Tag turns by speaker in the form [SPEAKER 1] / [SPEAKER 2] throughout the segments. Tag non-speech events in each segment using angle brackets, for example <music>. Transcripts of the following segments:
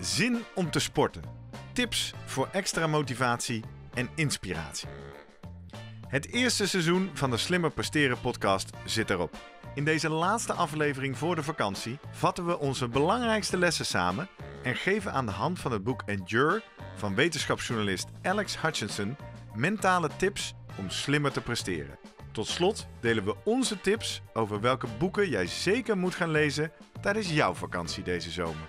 [SPEAKER 1] Zin om te sporten. Tips voor extra motivatie en inspiratie. Het eerste seizoen van de Slimmer Presteren podcast zit erop. In deze laatste aflevering voor de vakantie vatten we onze belangrijkste lessen samen en geven aan de hand van het boek Endure van wetenschapsjournalist Alex Hutchinson mentale tips om slimmer te presteren. Tot slot delen we onze tips over welke boeken jij zeker moet gaan lezen tijdens jouw vakantie deze zomer.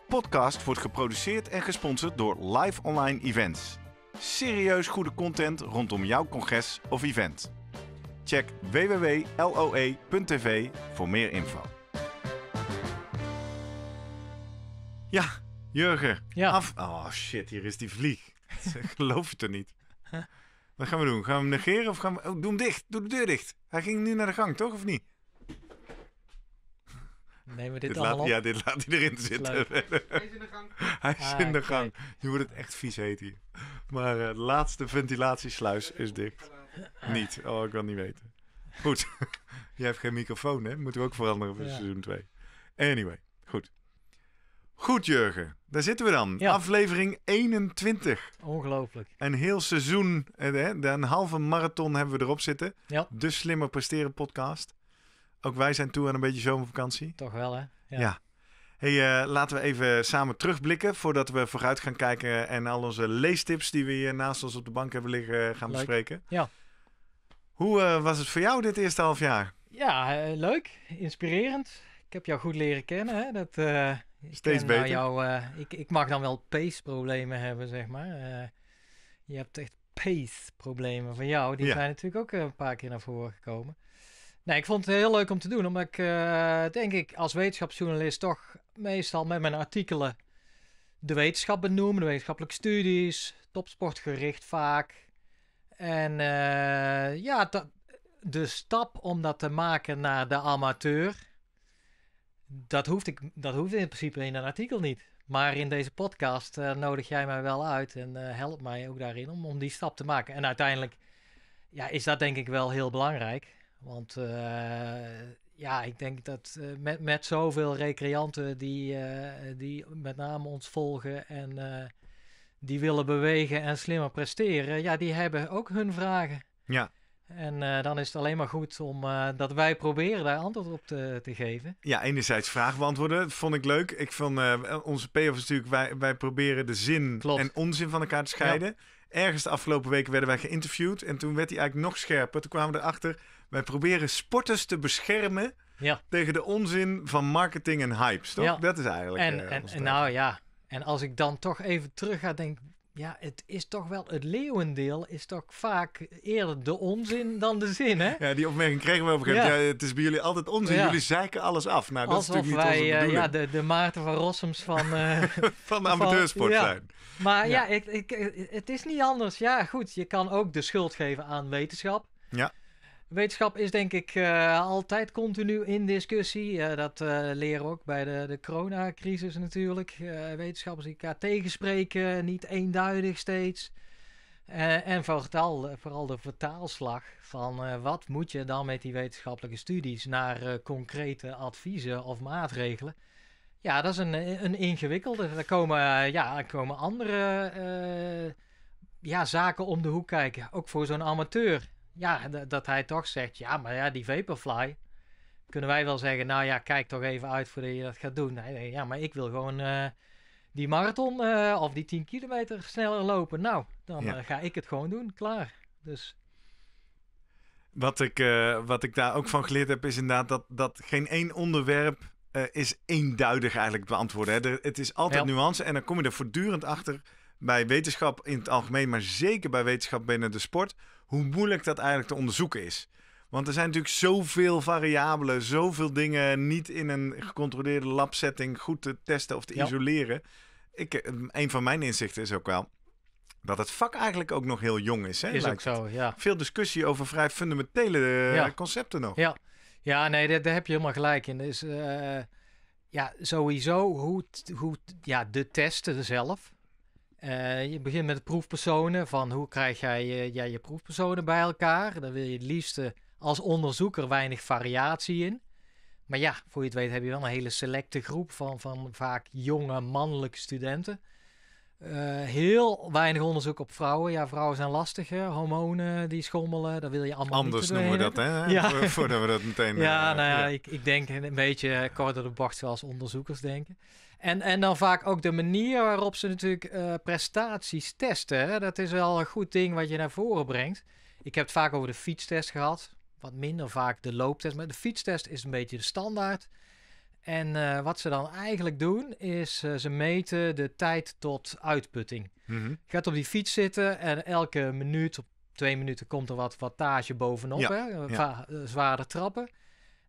[SPEAKER 1] podcast wordt geproduceerd en gesponsord door Live Online Events. Serieus goede content rondom jouw congres of event. Check www.loe.tv voor meer info. Ja, Jurgen. Ja. Oh shit, hier is die vlieg. <laughs> Geloof je het niet? Wat gaan we doen? Gaan we hem negeren of gaan we... Oh, doe hem dicht. Doe de deur dicht. Hij ging nu naar de gang, toch? Of niet?
[SPEAKER 2] Neem dit, laat, Ja, dit laat hij erin zitten. Hij is in de gang. Hij is ah, in de gang. Je
[SPEAKER 1] wordt het echt vies heet hier. Maar eh, de laatste ventilatiesluis is dicht. Niet. Oh, ik kan niet weten. Goed. <laughs> Jij hebt geen microfoon, hè? Moeten we ook veranderen voor seizoen 2. Anyway, goed. Goed, Jurgen. Daar zitten we dan. Aflevering 21. Ongelooflijk. Een heel seizoen, eh, een halve marathon hebben we erop zitten. De Slimmer Presteren podcast. Ook wij zijn toe aan een beetje zomervakantie. Toch wel, hè? Ja. ja. Hey, eh, laten we even samen terugblikken voordat we vooruit gaan kijken en al onze leestips die we hier naast ons op de bank hebben liggen eh, gaan leuk. bespreken. Ja. Hoe eh, was het voor jou dit eerste half jaar?
[SPEAKER 2] Ja, leuk, inspirerend. Ik heb jou goed leren kennen. Hè? Dat, Steeds nou, beter. Jou, ik, ik, mag dan wel pace-problemen hebben, zeg maar. je hebt echt pace-problemen van jou. Die zijn natuurlijk ook een paar keer naar voren gekomen. Nee, ik vond het heel leuk om te doen, omdat ik uh, denk ik als wetenschapsjournalist toch meestal met mijn artikelen de wetenschap benoem, de wetenschappelijke studies, topsportgericht vaak. En eh, ja, de stap om dat te maken naar de amateur, dat hoefde, ik, dat hoeft in principe in een artikel niet. Maar in deze podcast eh, nodig jij mij wel uit en uh, help mij ook daarin om, om die stap te maken. En uiteindelijk ja, is dat denk ik wel heel belangrijk. Want eh, ja, ik denk dat eh, met, met zoveel recreanten die, eh, die met name ons volgen en die willen bewegen en slimmer presteren, ja, die hebben ook hun vragen. Ja. En dan is het alleen maar goed om dat wij proberen daar antwoord op te, te geven.
[SPEAKER 1] Ja, enerzijds vragen beantwoorden. Dat vond ik leuk. Ik vond onze payoff is natuurlijk, wij, wij proberen de zin en onzin van elkaar te scheiden. Ja. Ergens de afgelopen weken werden wij geïnterviewd. En toen werd hij eigenlijk nog scherper. Toen kwamen we erachter wij proberen sporters te beschermen tegen de onzin van marketing en hype, Toch? Ja. Dat is eigenlijk. En, eh, en, en
[SPEAKER 2] nou ja, en als ik dan toch even terug ga, denk ja, het is toch wel, het leeuwendeel is toch vaak eerder de onzin
[SPEAKER 1] dan de zin, hè? Ja, die opmerking kregen we op een gegeven moment. Ja. het is bij jullie altijd onzin, jullie zeiken alles af. Nou, dat is natuurlijk niet onze eh, bedoeling. ja,
[SPEAKER 2] de, de Maarten van Rossums van... Uh, <laughs> van de amateursport zijn. Maar ja, ik, ik, het is niet anders. Ja, goed, je kan ook de schuld geven aan wetenschap. Ja. Wetenschap is denk ik eh, altijd continu in discussie. Eh, dat eh, leren we ook bij de, de coronacrisis natuurlijk. wetenschappers die elkaar tegenspreken, niet eenduidig steeds. en vooral, vooral de vertaalslag van wat moet je dan met die wetenschappelijke studies naar concrete adviezen of maatregelen. Ja, dat is een, een ingewikkelde. Daar komen, ja, er komen andere ja, zaken om de hoek kijken, ook voor zo'n amateur. Ja, dat hij toch zegt, ja, maar ja, die Vaporfly. Kunnen wij wel zeggen, nou ja, kijk toch even uit voordat je dat gaat doen. Nee, ja, maar ik wil gewoon eh, die marathon eh, of die 10 kilometer sneller lopen. Nou, dan eh, ga ik het gewoon doen, klaar. Dus...
[SPEAKER 1] Wat ik, wat ik daar ook van geleerd heb, is inderdaad dat, dat geen één onderwerp is eenduidig eigenlijk beantwoorden. Hè? het is altijd nuance en dan kom je er voortdurend achter bij wetenschap in het algemeen, maar zeker bij wetenschap binnen de sport hoe moeilijk dat eigenlijk te onderzoeken is. Want er zijn natuurlijk zoveel variabelen, zoveel dingen niet in een gecontroleerde labsetting goed te testen of te isoleren. Ik, eh, een van mijn inzichten is ook wel dat het vak eigenlijk ook nog heel jong is. Hè? Is ook zo, ja. Veel discussie over vrij fundamentele eh, concepten nog. Ja,
[SPEAKER 2] ja nee, daar, heb je helemaal gelijk in. Dus eh, ja, sowieso hoe, hoe ja, de testen zelf eh, je begint met de proefpersonen, van hoe krijg eh, jij, je proefpersonen bij elkaar. Daar wil je het liefst eh, als onderzoeker weinig variatie in. Maar ja, voor je het weet heb je wel een hele selecte groep van, van vaak jonge mannelijke studenten. heel weinig onderzoek op vrouwen. Ja, vrouwen zijn lastig, hè? hormonen die schommelen, daar wil je allemaal Anders noemen we dat, hè? <laughs> Ja. Voordat we dat meteen... ja, nou ja, Ik, ik denk een beetje korter de bocht zoals onderzoekers denken. En, en dan vaak ook de manier waarop ze natuurlijk eh, prestaties testen. Hè? Dat is wel een goed ding wat je naar voren brengt. Ik heb het vaak over de fietstest gehad. Wat minder vaak de looptest. Maar de fietstest is een beetje de standaard. En eh, wat ze dan eigenlijk doen, is eh, ze meten de tijd tot uitputting. Mhm. Je gaat op die fiets zitten en elke minuut, op twee minuten, komt er wat wattage bovenop. Ja, hè? trappen.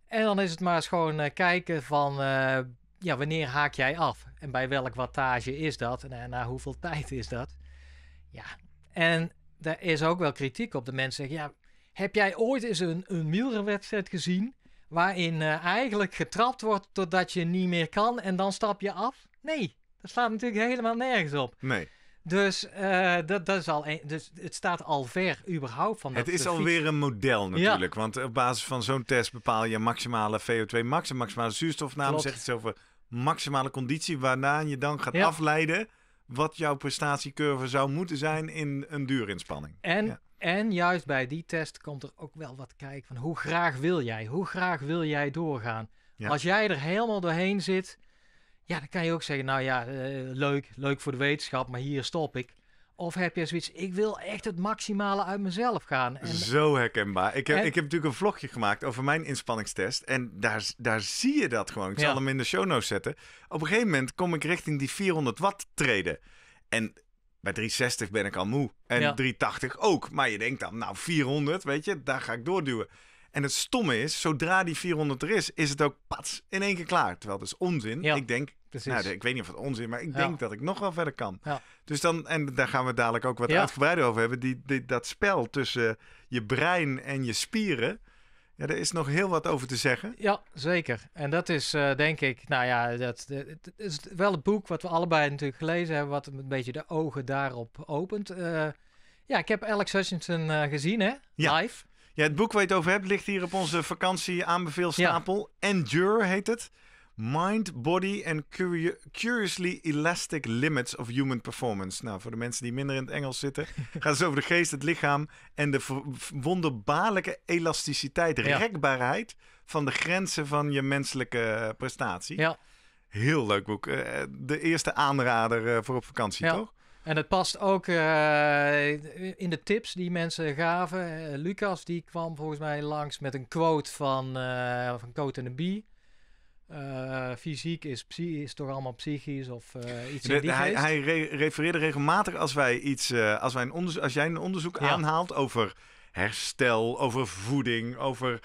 [SPEAKER 2] En dan is het maar eens gewoon kijken van ja, wanneer haak jij af? En bij welk wattage is dat? En eh, na hoeveel <laughs> tijd is dat? Ja, en daar is ook wel kritiek op. De mensen zeggen, ja, heb jij ooit eens een, een wedstrijd gezien... waarin eh, eigenlijk getrapt wordt totdat je niet meer kan en dan stap je af? Nee, dat slaat natuurlijk helemaal nergens op. Nee. Dus, eh, dat, dat is al een, dus het staat al ver überhaupt van dat Het is alweer een
[SPEAKER 1] model natuurlijk. Want op basis van zo'n test bepaal je maximale VO2 max en maximale zuurstofname. Zegt het over maximale conditie, waarna je dan gaat afleiden wat jouw prestatiecurve zou moeten zijn in een duurinspanning.
[SPEAKER 2] En, en juist bij die test komt er ook wel wat kijken van hoe graag wil jij? Hoe graag wil jij doorgaan? Als jij er helemaal doorheen zit, ja, dan kan je ook zeggen, nou ja, eh, leuk, leuk voor de wetenschap, maar hier stop ik. Of heb je zoiets, ik wil echt het maximale uit mezelf gaan.
[SPEAKER 1] Zo herkenbaar. Ik heb, ik heb natuurlijk een vlogje gemaakt over mijn inspanningstest. En daar, daar zie je dat gewoon. Ik zal hem in de show notes zetten. Op een gegeven moment kom ik richting die 400 watt treden. En bij 360 ben ik al moe. En ja. 380 ook. Maar je denkt dan, nou 400, weet je, daar ga ik doorduwen. En het stomme is, zodra die 400 er is, is het ook pats in één keer klaar. Terwijl dat is onzin. Ik denk, nou, ik weet niet of het onzin, maar ik denk dat ik nog wel verder kan. Ja. Dus dan, en daar gaan we dadelijk ook wat uitgebreider over hebben. Die, die, dat spel tussen je brein en je spieren. Ja, er is nog heel wat over te zeggen.
[SPEAKER 2] Ja, zeker. En dat is eh, denk ik, nou ja, dat, het is wel het boek wat we allebei natuurlijk gelezen hebben, wat een beetje de ogen daarop opent. Eh, ja, ik heb Alex Hutchinson eh, gezien, hè? Live. Ja,
[SPEAKER 1] het boek waar je het over hebt ligt hier op onze vakantie aanbeveelstapel. Endure heet het. Mind, Body and Curiously Elastic Limits of Human Performance. Nou, voor de mensen die minder in het Engels zitten, <laughs> gaat het over de geest, het lichaam en de wonderbaarlijke elasticiteit, rekbaarheid van de grenzen van je menselijke eh, prestatie. Ja. Heel leuk boek. Eh, de eerste aanrader eh, voor op vakantie, ja. toch?
[SPEAKER 2] En het past ook in de tips die mensen gaven. Lucas die kwam volgens mij langs met een quote van, uh, van Cote en eh, fysiek is, is toch allemaal psychisch of eh, iets in die Hij, hij
[SPEAKER 1] refereerde regelmatig als wij iets, eh, als, wij een als jij een onderzoek aanhaalt over herstel, over voeding, over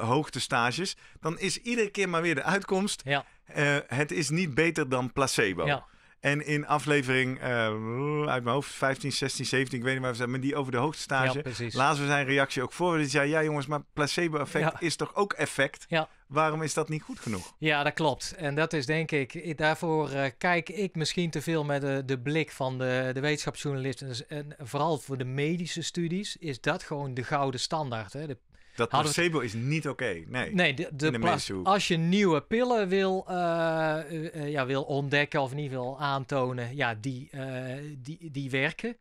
[SPEAKER 1] hoogtestages, dan is iedere keer maar weer de uitkomst. Ja. het is niet beter dan placebo. Ja. En in aflevering eh, uit mijn hoofd 15, 16, 17, ik weet niet waar we zijn, maar die over de hoogste Ja, lazen we zijn reactie ook voor. Die zei: Ja, jongens, maar placebo-effect is toch ook effect? Ja. Waarom is dat niet goed
[SPEAKER 2] genoeg? Ja, dat klopt. En dat is denk ik, daarvoor eh, kijk ik misschien te veel met de, de blik van de, de wetenschapsjournalisten. En vooral voor de medische studies is dat gewoon de gouden standaard. Hè? Dat placebo
[SPEAKER 1] is niet oké. Nee, nee de, de, als
[SPEAKER 2] je nieuwe pillen wil, eh, eh, eh, ja, wil ontdekken of niet wil aantonen, ja, die, die, die werken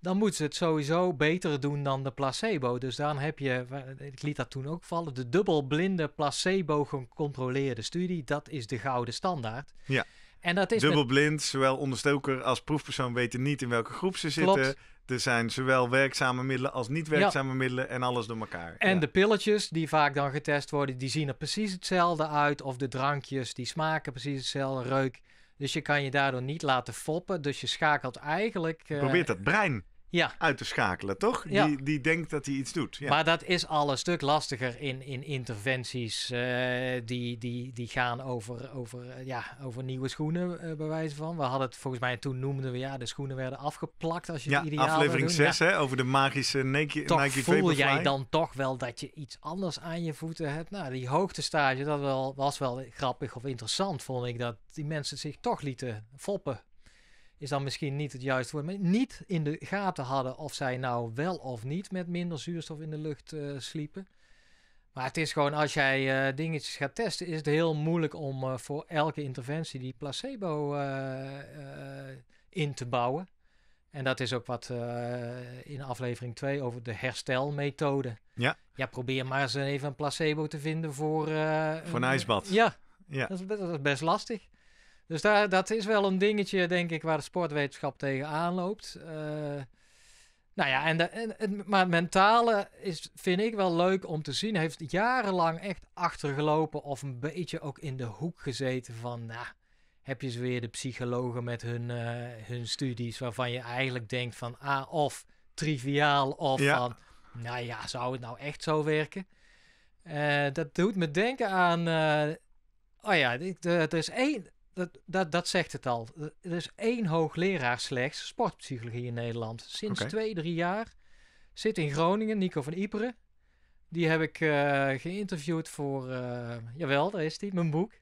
[SPEAKER 2] dan moeten ze het sowieso beter doen dan de placebo. Dus dan heb je, ik liet dat toen ook vallen, de dubbelblinde placebo gecontroleerde studie. Dat is de gouden standaard. Ja. En dat is
[SPEAKER 1] dubbelblind, zowel onderstoker als proefpersoon weten niet in welke groep ze Klopt. zitten. Er zijn zowel werkzame middelen als niet werkzame middelen en alles door elkaar.
[SPEAKER 2] En de pilletjes die vaak dan getest worden, die zien er precies hetzelfde uit. Of de drankjes, die smaken precies hetzelfde, reuk. Dus je kan je daardoor niet laten foppen. Dus je schakelt eigenlijk... Uh, Probeert eh, het
[SPEAKER 1] brein ja. uit te schakelen, toch? Ja. Die, die denkt dat hij iets doet. Ja. Maar
[SPEAKER 2] dat is al een stuk lastiger in, in interventies eh, die, die, die gaan over, over, eh, ja, over nieuwe schoenen, uh, eh, bij wijze van. We hadden het volgens mij toen noemden we, ja, de schoenen werden afgeplakt als je ja, aflevering 6,
[SPEAKER 1] hè, over de magische Nike, toch Nike voel jij dan
[SPEAKER 2] toch wel dat je iets anders aan je voeten hebt. Nou, die hoogtestage, dat wel, was wel grappig of interessant, vond ik, dat die mensen zich toch lieten foppen is dan misschien niet het juiste woord, maar niet in de gaten hadden of zij nou wel of niet met minder zuurstof in de lucht eh, sliepen. Maar het is gewoon, als jij uh, dingetjes gaat testen, is het heel moeilijk om eh, voor elke interventie die placebo in te bouwen. En dat is ook wat in aflevering 2 over de herstelmethode. Ja. Ja, probeer maar eens even een placebo te vinden voor... voor een, ijsbad. Ja, ja. Dat, is, dat is best lastig. Dus daar, dat is wel een dingetje, denk ik, waar de sportwetenschap tegenaan loopt. Eh, nou ja, en, de, en maar mentale is, vind ik wel leuk om te zien. Heeft jarenlang echt achtergelopen of een beetje ook in de hoek gezeten van... Nou, heb je ze weer de psychologen met hun, eh, hun studies waarvan je eigenlijk denkt van... Ah, of triviaal of van... Nou ja, zou het nou echt zo werken? Eh, dat doet me denken aan... oh ja, er is één dat, dat, dat zegt het al. Er is één hoogleraar slechts sportpsychologie in Nederland. Sinds okay. twee, drie jaar zit in Groningen Nico van Iperen. Die heb ik eh, geïnterviewd voor, eh, jawel, daar is hij, mijn boek. <laughs>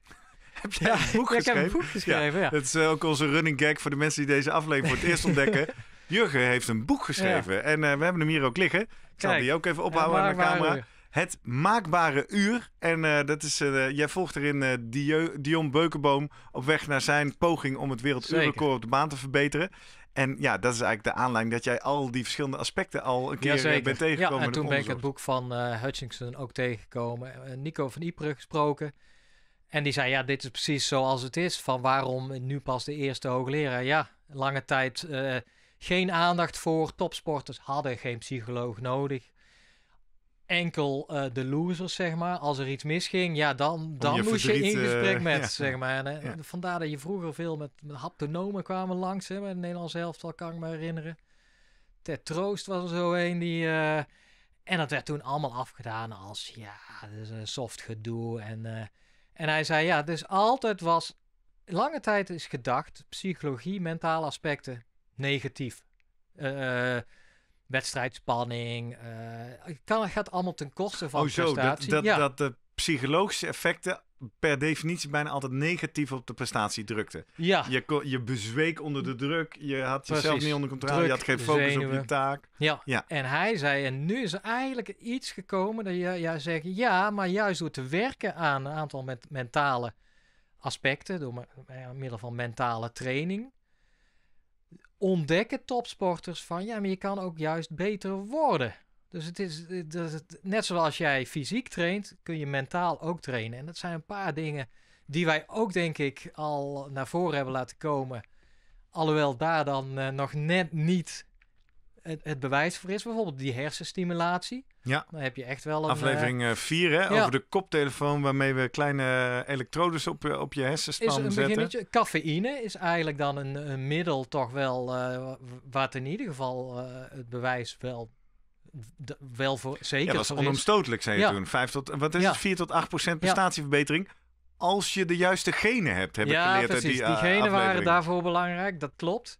[SPEAKER 2] Heb jij ja, boek ja, <laughs> ik heb een boek geschreven, ja. Dat
[SPEAKER 1] is eh, ook onze running gag voor de mensen die deze aflevering voor het eerst <laughs> ontdekken. Jurgen heeft een boek geschreven en we hebben hem hier ook liggen. Ik zal die ook even ophouden aan de camera. Het Maakbare Uur. En eh, dat is, uh, jij volgt erin uh, Dion Beukenboom op weg naar zijn poging om het werelduurrecord op de baan te verbeteren. En ja, dat is eigenlijk de aanleiding dat jij al die verschillende aspecten al een keer ik bent tegengekomen. Ja, en toen ben ik het
[SPEAKER 2] boek van Hutchinson ook tegengekomen. Nico van Ypres gesproken. En die zei, ja, dit is precies zoals het is. Van waarom nu pas de eerste hoogleraar? Ja, lange tijd geen aandacht voor. Topsporters hadden geen psycholoog nodig enkel eh, de losers, zeg maar. Als er iets misging, ja, dan, dan moest je in eh, gesprek <laughs> met, zeg maar. En, eh, Vandaar dat je vroeger veel met, met haptonomen kwamen langs, hè, bij de Nederlandse helft, al kan ik me herinneren. Ter Troost was er zo een die... en dat werd toen allemaal afgedaan als, ja, dat is een soft gedoe. En, en hij zei, ja, dus altijd was... Lange tijd is gedacht, psychologie, mentale aspecten, negatief. Eh wedstrijdspanning. Eh, het gaat allemaal ten
[SPEAKER 1] koste van oh, zo, Dat, dat, de psychologische effecten per definitie bijna altijd negatief op de prestatiedrukte. Ja. Je, je bezweek onder de druk, je had jezelf niet onder controle, je had geen focus op je
[SPEAKER 2] taak. Ja. ja. en hij zei, en nu is er eigenlijk iets gekomen dat jij ja, zegt, ja, maar juist door te werken aan een aantal mentale aspecten, door middel van mentale training, ontdekken topsporters van ja, maar je kan ook juist beter worden. Dus het is, het, het, net zoals jij fysiek traint, kun je mentaal ook trainen. En dat zijn een paar dingen die wij ook, denk ik, al naar voren hebben laten komen. Alhoewel daar dan eh, nog net niet het, bewijs voor is. Bijvoorbeeld die hersenstimulatie. Ja. Dan heb je echt wel een... Aflevering
[SPEAKER 1] 4, eh, eh, hè? Over de koptelefoon waarmee we kleine eh, elektrodes op, op je
[SPEAKER 2] hersenspan zetten. Is een Cafeïne is eigenlijk dan een, middel toch wel... Uh, wat in ieder geval het bewijs wel wel voor zeker. Ja, dat is onomstotelijk, zei je toen. 5
[SPEAKER 1] tot, wat is het? 4 tot 8 procent prestatieverbetering. Als je de juiste genen hebt, heb ik geleerd. Precies. Die, die, genen waren
[SPEAKER 2] daarvoor belangrijk, dat klopt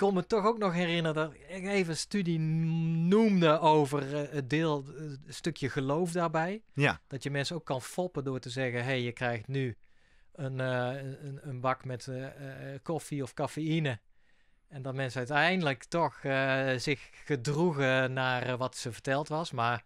[SPEAKER 2] kon me toch ook nog herinneren dat ik even studie noemde over eh, het deel, eh, stukje geloof daarbij. Ja. Dat je mensen ook kan foppen door te zeggen: hé, hey, je krijgt nu een, eh, een, een, bak met koffie of cafeïne. En dat mensen uiteindelijk toch zich gedroegen naar wat ze verteld was. Maar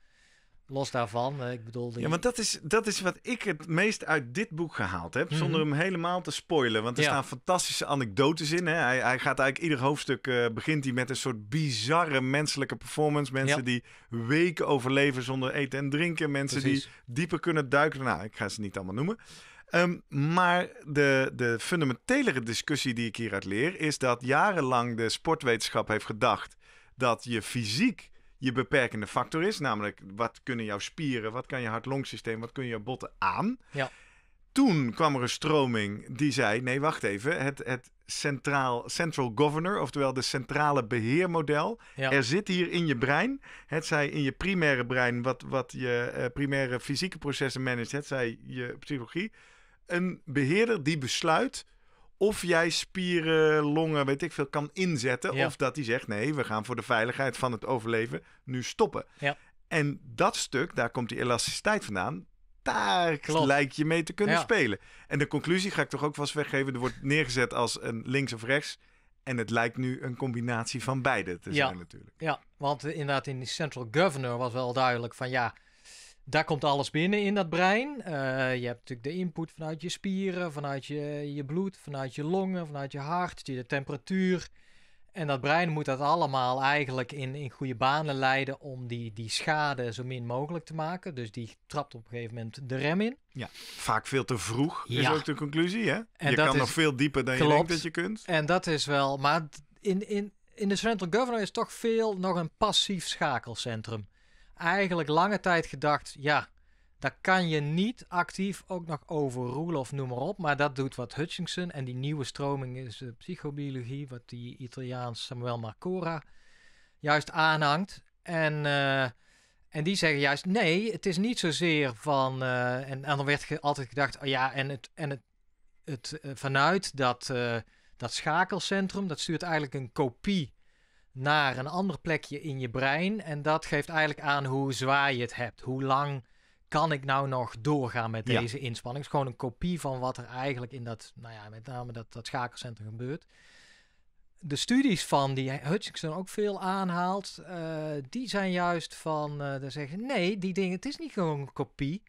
[SPEAKER 2] Los daarvan, ik bedoel... Ja, want
[SPEAKER 1] dat is, dat is wat ik het meest uit dit boek gehaald heb. Mhm. Zonder hem helemaal te spoilen. Want er staan fantastische anekdotes in. Hè? Hij, hij gaat eigenlijk ieder hoofdstuk... Eh, begint hij met een soort bizarre menselijke performance. Mensen die weken overleven zonder eten en drinken. Mensen die dieper kunnen duiken. Nou, ik ga ze niet allemaal noemen. Ehm, maar de, de fundamentele discussie die ik hieruit leer... is dat jarenlang de sportwetenschap heeft gedacht... dat je fysiek je beperkende factor is. Namelijk, wat kunnen jouw spieren, wat kan je hart-longsysteem, wat kun je botten aan? Ja. Toen kwam er een stroming die zei: nee, wacht even. Het, het centraal, central governor, oftewel de centrale beheermodel. Er zit hier in je brein. Het zij in je primaire brein, wat, wat je eh, primaire fysieke processen managt, het zij je psychologie. Een beheerder die besluit of jij spieren, longen, weet ik veel, kan inzetten. Of dat hij zegt, nee, we gaan voor de veiligheid van het overleven nu stoppen. Ja. En dat stuk, daar komt die elasticiteit vandaan. Daar lijkt je mee te kunnen spelen. En de conclusie ga ik toch ook vast weggeven. Er wordt neergezet als een links of rechts. En het lijkt nu een combinatie van beide te zijn natuurlijk.
[SPEAKER 2] Ja, want inderdaad in die central governor was wel duidelijk van ja daar komt alles binnen in dat brein. Eh, je hebt natuurlijk de input vanuit je spieren, vanuit je, je bloed, vanuit je longen, vanuit je hart, de temperatuur. En dat brein moet dat allemaal eigenlijk in, in goede banen leiden om die, die schade zo min mogelijk te maken. Dus die trapt op een gegeven moment de rem in.
[SPEAKER 1] Ja, vaak veel te vroeg ja. is ook
[SPEAKER 2] de conclusie. Hè? En je kan nog veel dieper dan je denkt dat je kunt. En dat is wel, maar in, in, in de Central Governor is toch veel nog een passief schakelcentrum eigenlijk lange tijd gedacht, ja, daar kan je niet actief ook nog over of noem maar op. Maar dat doet wat Hutchinson en die nieuwe stroming is de eh, psychobiologie, wat die Italiaans Samuel Marcora juist aanhangt. En, eh, en die zeggen juist, nee, het is niet zozeer van, eh, en, dan werd ge, altijd gedacht, oh ja, en het, en het, het vanuit dat, dat schakelcentrum, dat stuurt eigenlijk een kopie naar een ander plekje in je brein. En dat geeft eigenlijk aan hoe zwaar je het hebt. Hoe lang kan ik nou nog doorgaan met deze inspanning? Het is gewoon een kopie van wat er eigenlijk in dat, nou ja, met name dat, dat schakelcentrum gebeurt. De studies van die Hutchinson ook veel aanhaalt, eh, die zijn juist van, uh, zeggen, nee, die dingen, het is niet gewoon een kopie.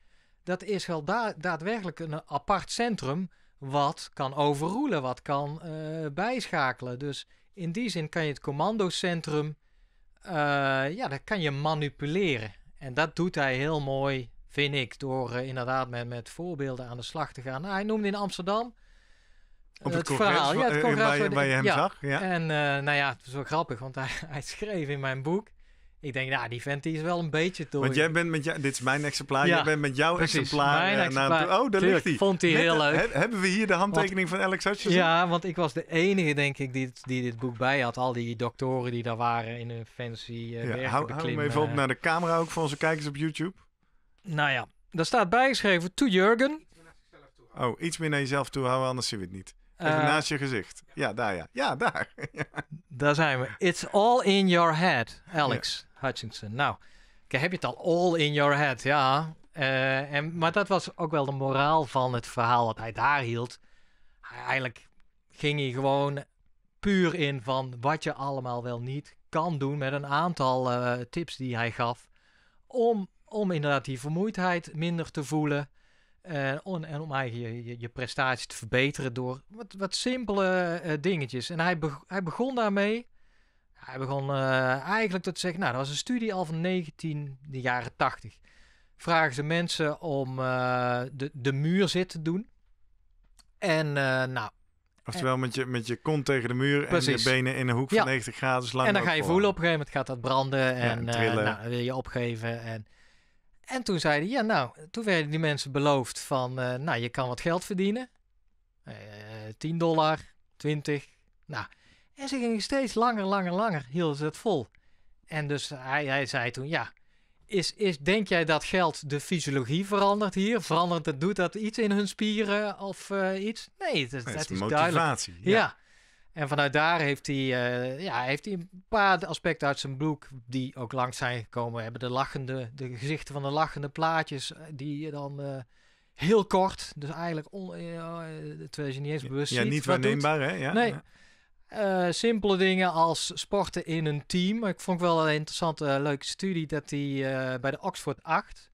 [SPEAKER 2] Dat is wel daadwerkelijk een apart centrum wat kan overroelen, wat kan eh, bijschakelen. Dus in die zin kan je het commandocentrum, eh, ja, dat kan je manipuleren. En dat doet hij heel mooi, vind ik, door eh, inderdaad met, met voorbeelden aan de slag te gaan. Nou, hij noemde in Amsterdam het, verhaal. Ja, het congres eh, waar, waar, je hem zag. Ja. En nou ja, het was wel grappig, want hij, <laughs> hij, schreef in mijn boek ik denk, nou, die vent is wel een beetje toch. Want jij
[SPEAKER 1] bent met jou, dit is
[SPEAKER 2] mijn exemplaar, ja, jij bent met jouw precies, exemplaar, eh, exemplaar. oh, daar ligt hij. Vond hij heel leuk. hebben we hier de handtekening van Alex Hutchinson? Ja, want ik was de enige, denk ik, die, die dit boek bij had. Al die doktoren die daar waren in een fancy uh, ja, Hou, hou hem even eh. op naar de
[SPEAKER 1] camera ook voor onze kijkers op YouTube. Nou ja, daar staat bijgeschreven, to Jurgen. Oh, iets meer naar jezelf toe houden, anders zien we het niet. Even eh, naast je gezicht.
[SPEAKER 2] Ja, daar ja. Ja, daar. <laughs> daar zijn we. It's all in your head, Alex Hutchinson. Nou, heb je het al all in your head, ja. Eh, en, maar dat was ook wel de moraal van het verhaal wat hij daar hield. Hij, eigenlijk ging hij gewoon puur in van wat je allemaal wel niet kan doen met een aantal eh, tips die hij gaf. Om, om inderdaad die vermoeidheid minder te voelen. Eh, en om eigenlijk je, je, je, prestatie te verbeteren door wat, wat simpele eh, dingetjes. En hij, hij begon daarmee. Hij begon eh, eigenlijk tot te zeggen, nou, dat was een studie al van 19 de jaren 80. Vragen ze mensen om de, de muur zitten te doen. En nou... Oftewel
[SPEAKER 1] met je, met je kont tegen de muur
[SPEAKER 2] en je benen in een hoek van 90 graden. En dan ga je voelen, op een gegeven moment gaat dat branden en, nou, dan wil je opgeven. En, en toen zei hij, ja nou, toen werden die mensen beloofd van, eh, nou je kan wat geld verdienen. Uh, eh, 10 dollar, 20. Nou, en ze gingen steeds langer, langer, langer, hielden ze het vol. En dus hij, hij zei toen, ja, is, is, denk jij dat geld de fysiologie verandert hier? Verandert het, doet dat iets in hun spieren of eh, iets? Nee, het, dat, is, motivatie, duidelijk. ja. En vanuit daar heeft hij, eh, ja, heeft hij een paar aspecten uit zijn boek die ook langs zijn gekomen. Hebben de lachende, de gezichten van de lachende plaatjes, eh, die je dan eh, heel kort, dus eigenlijk on, uh, terwijl je niet eens bewust ja, niet waarneembaar, hè? Ja. Nee. simpele dingen als sporten in een team. Ik vond wel een interessante, leuke studie dat die bij de Oxford 8,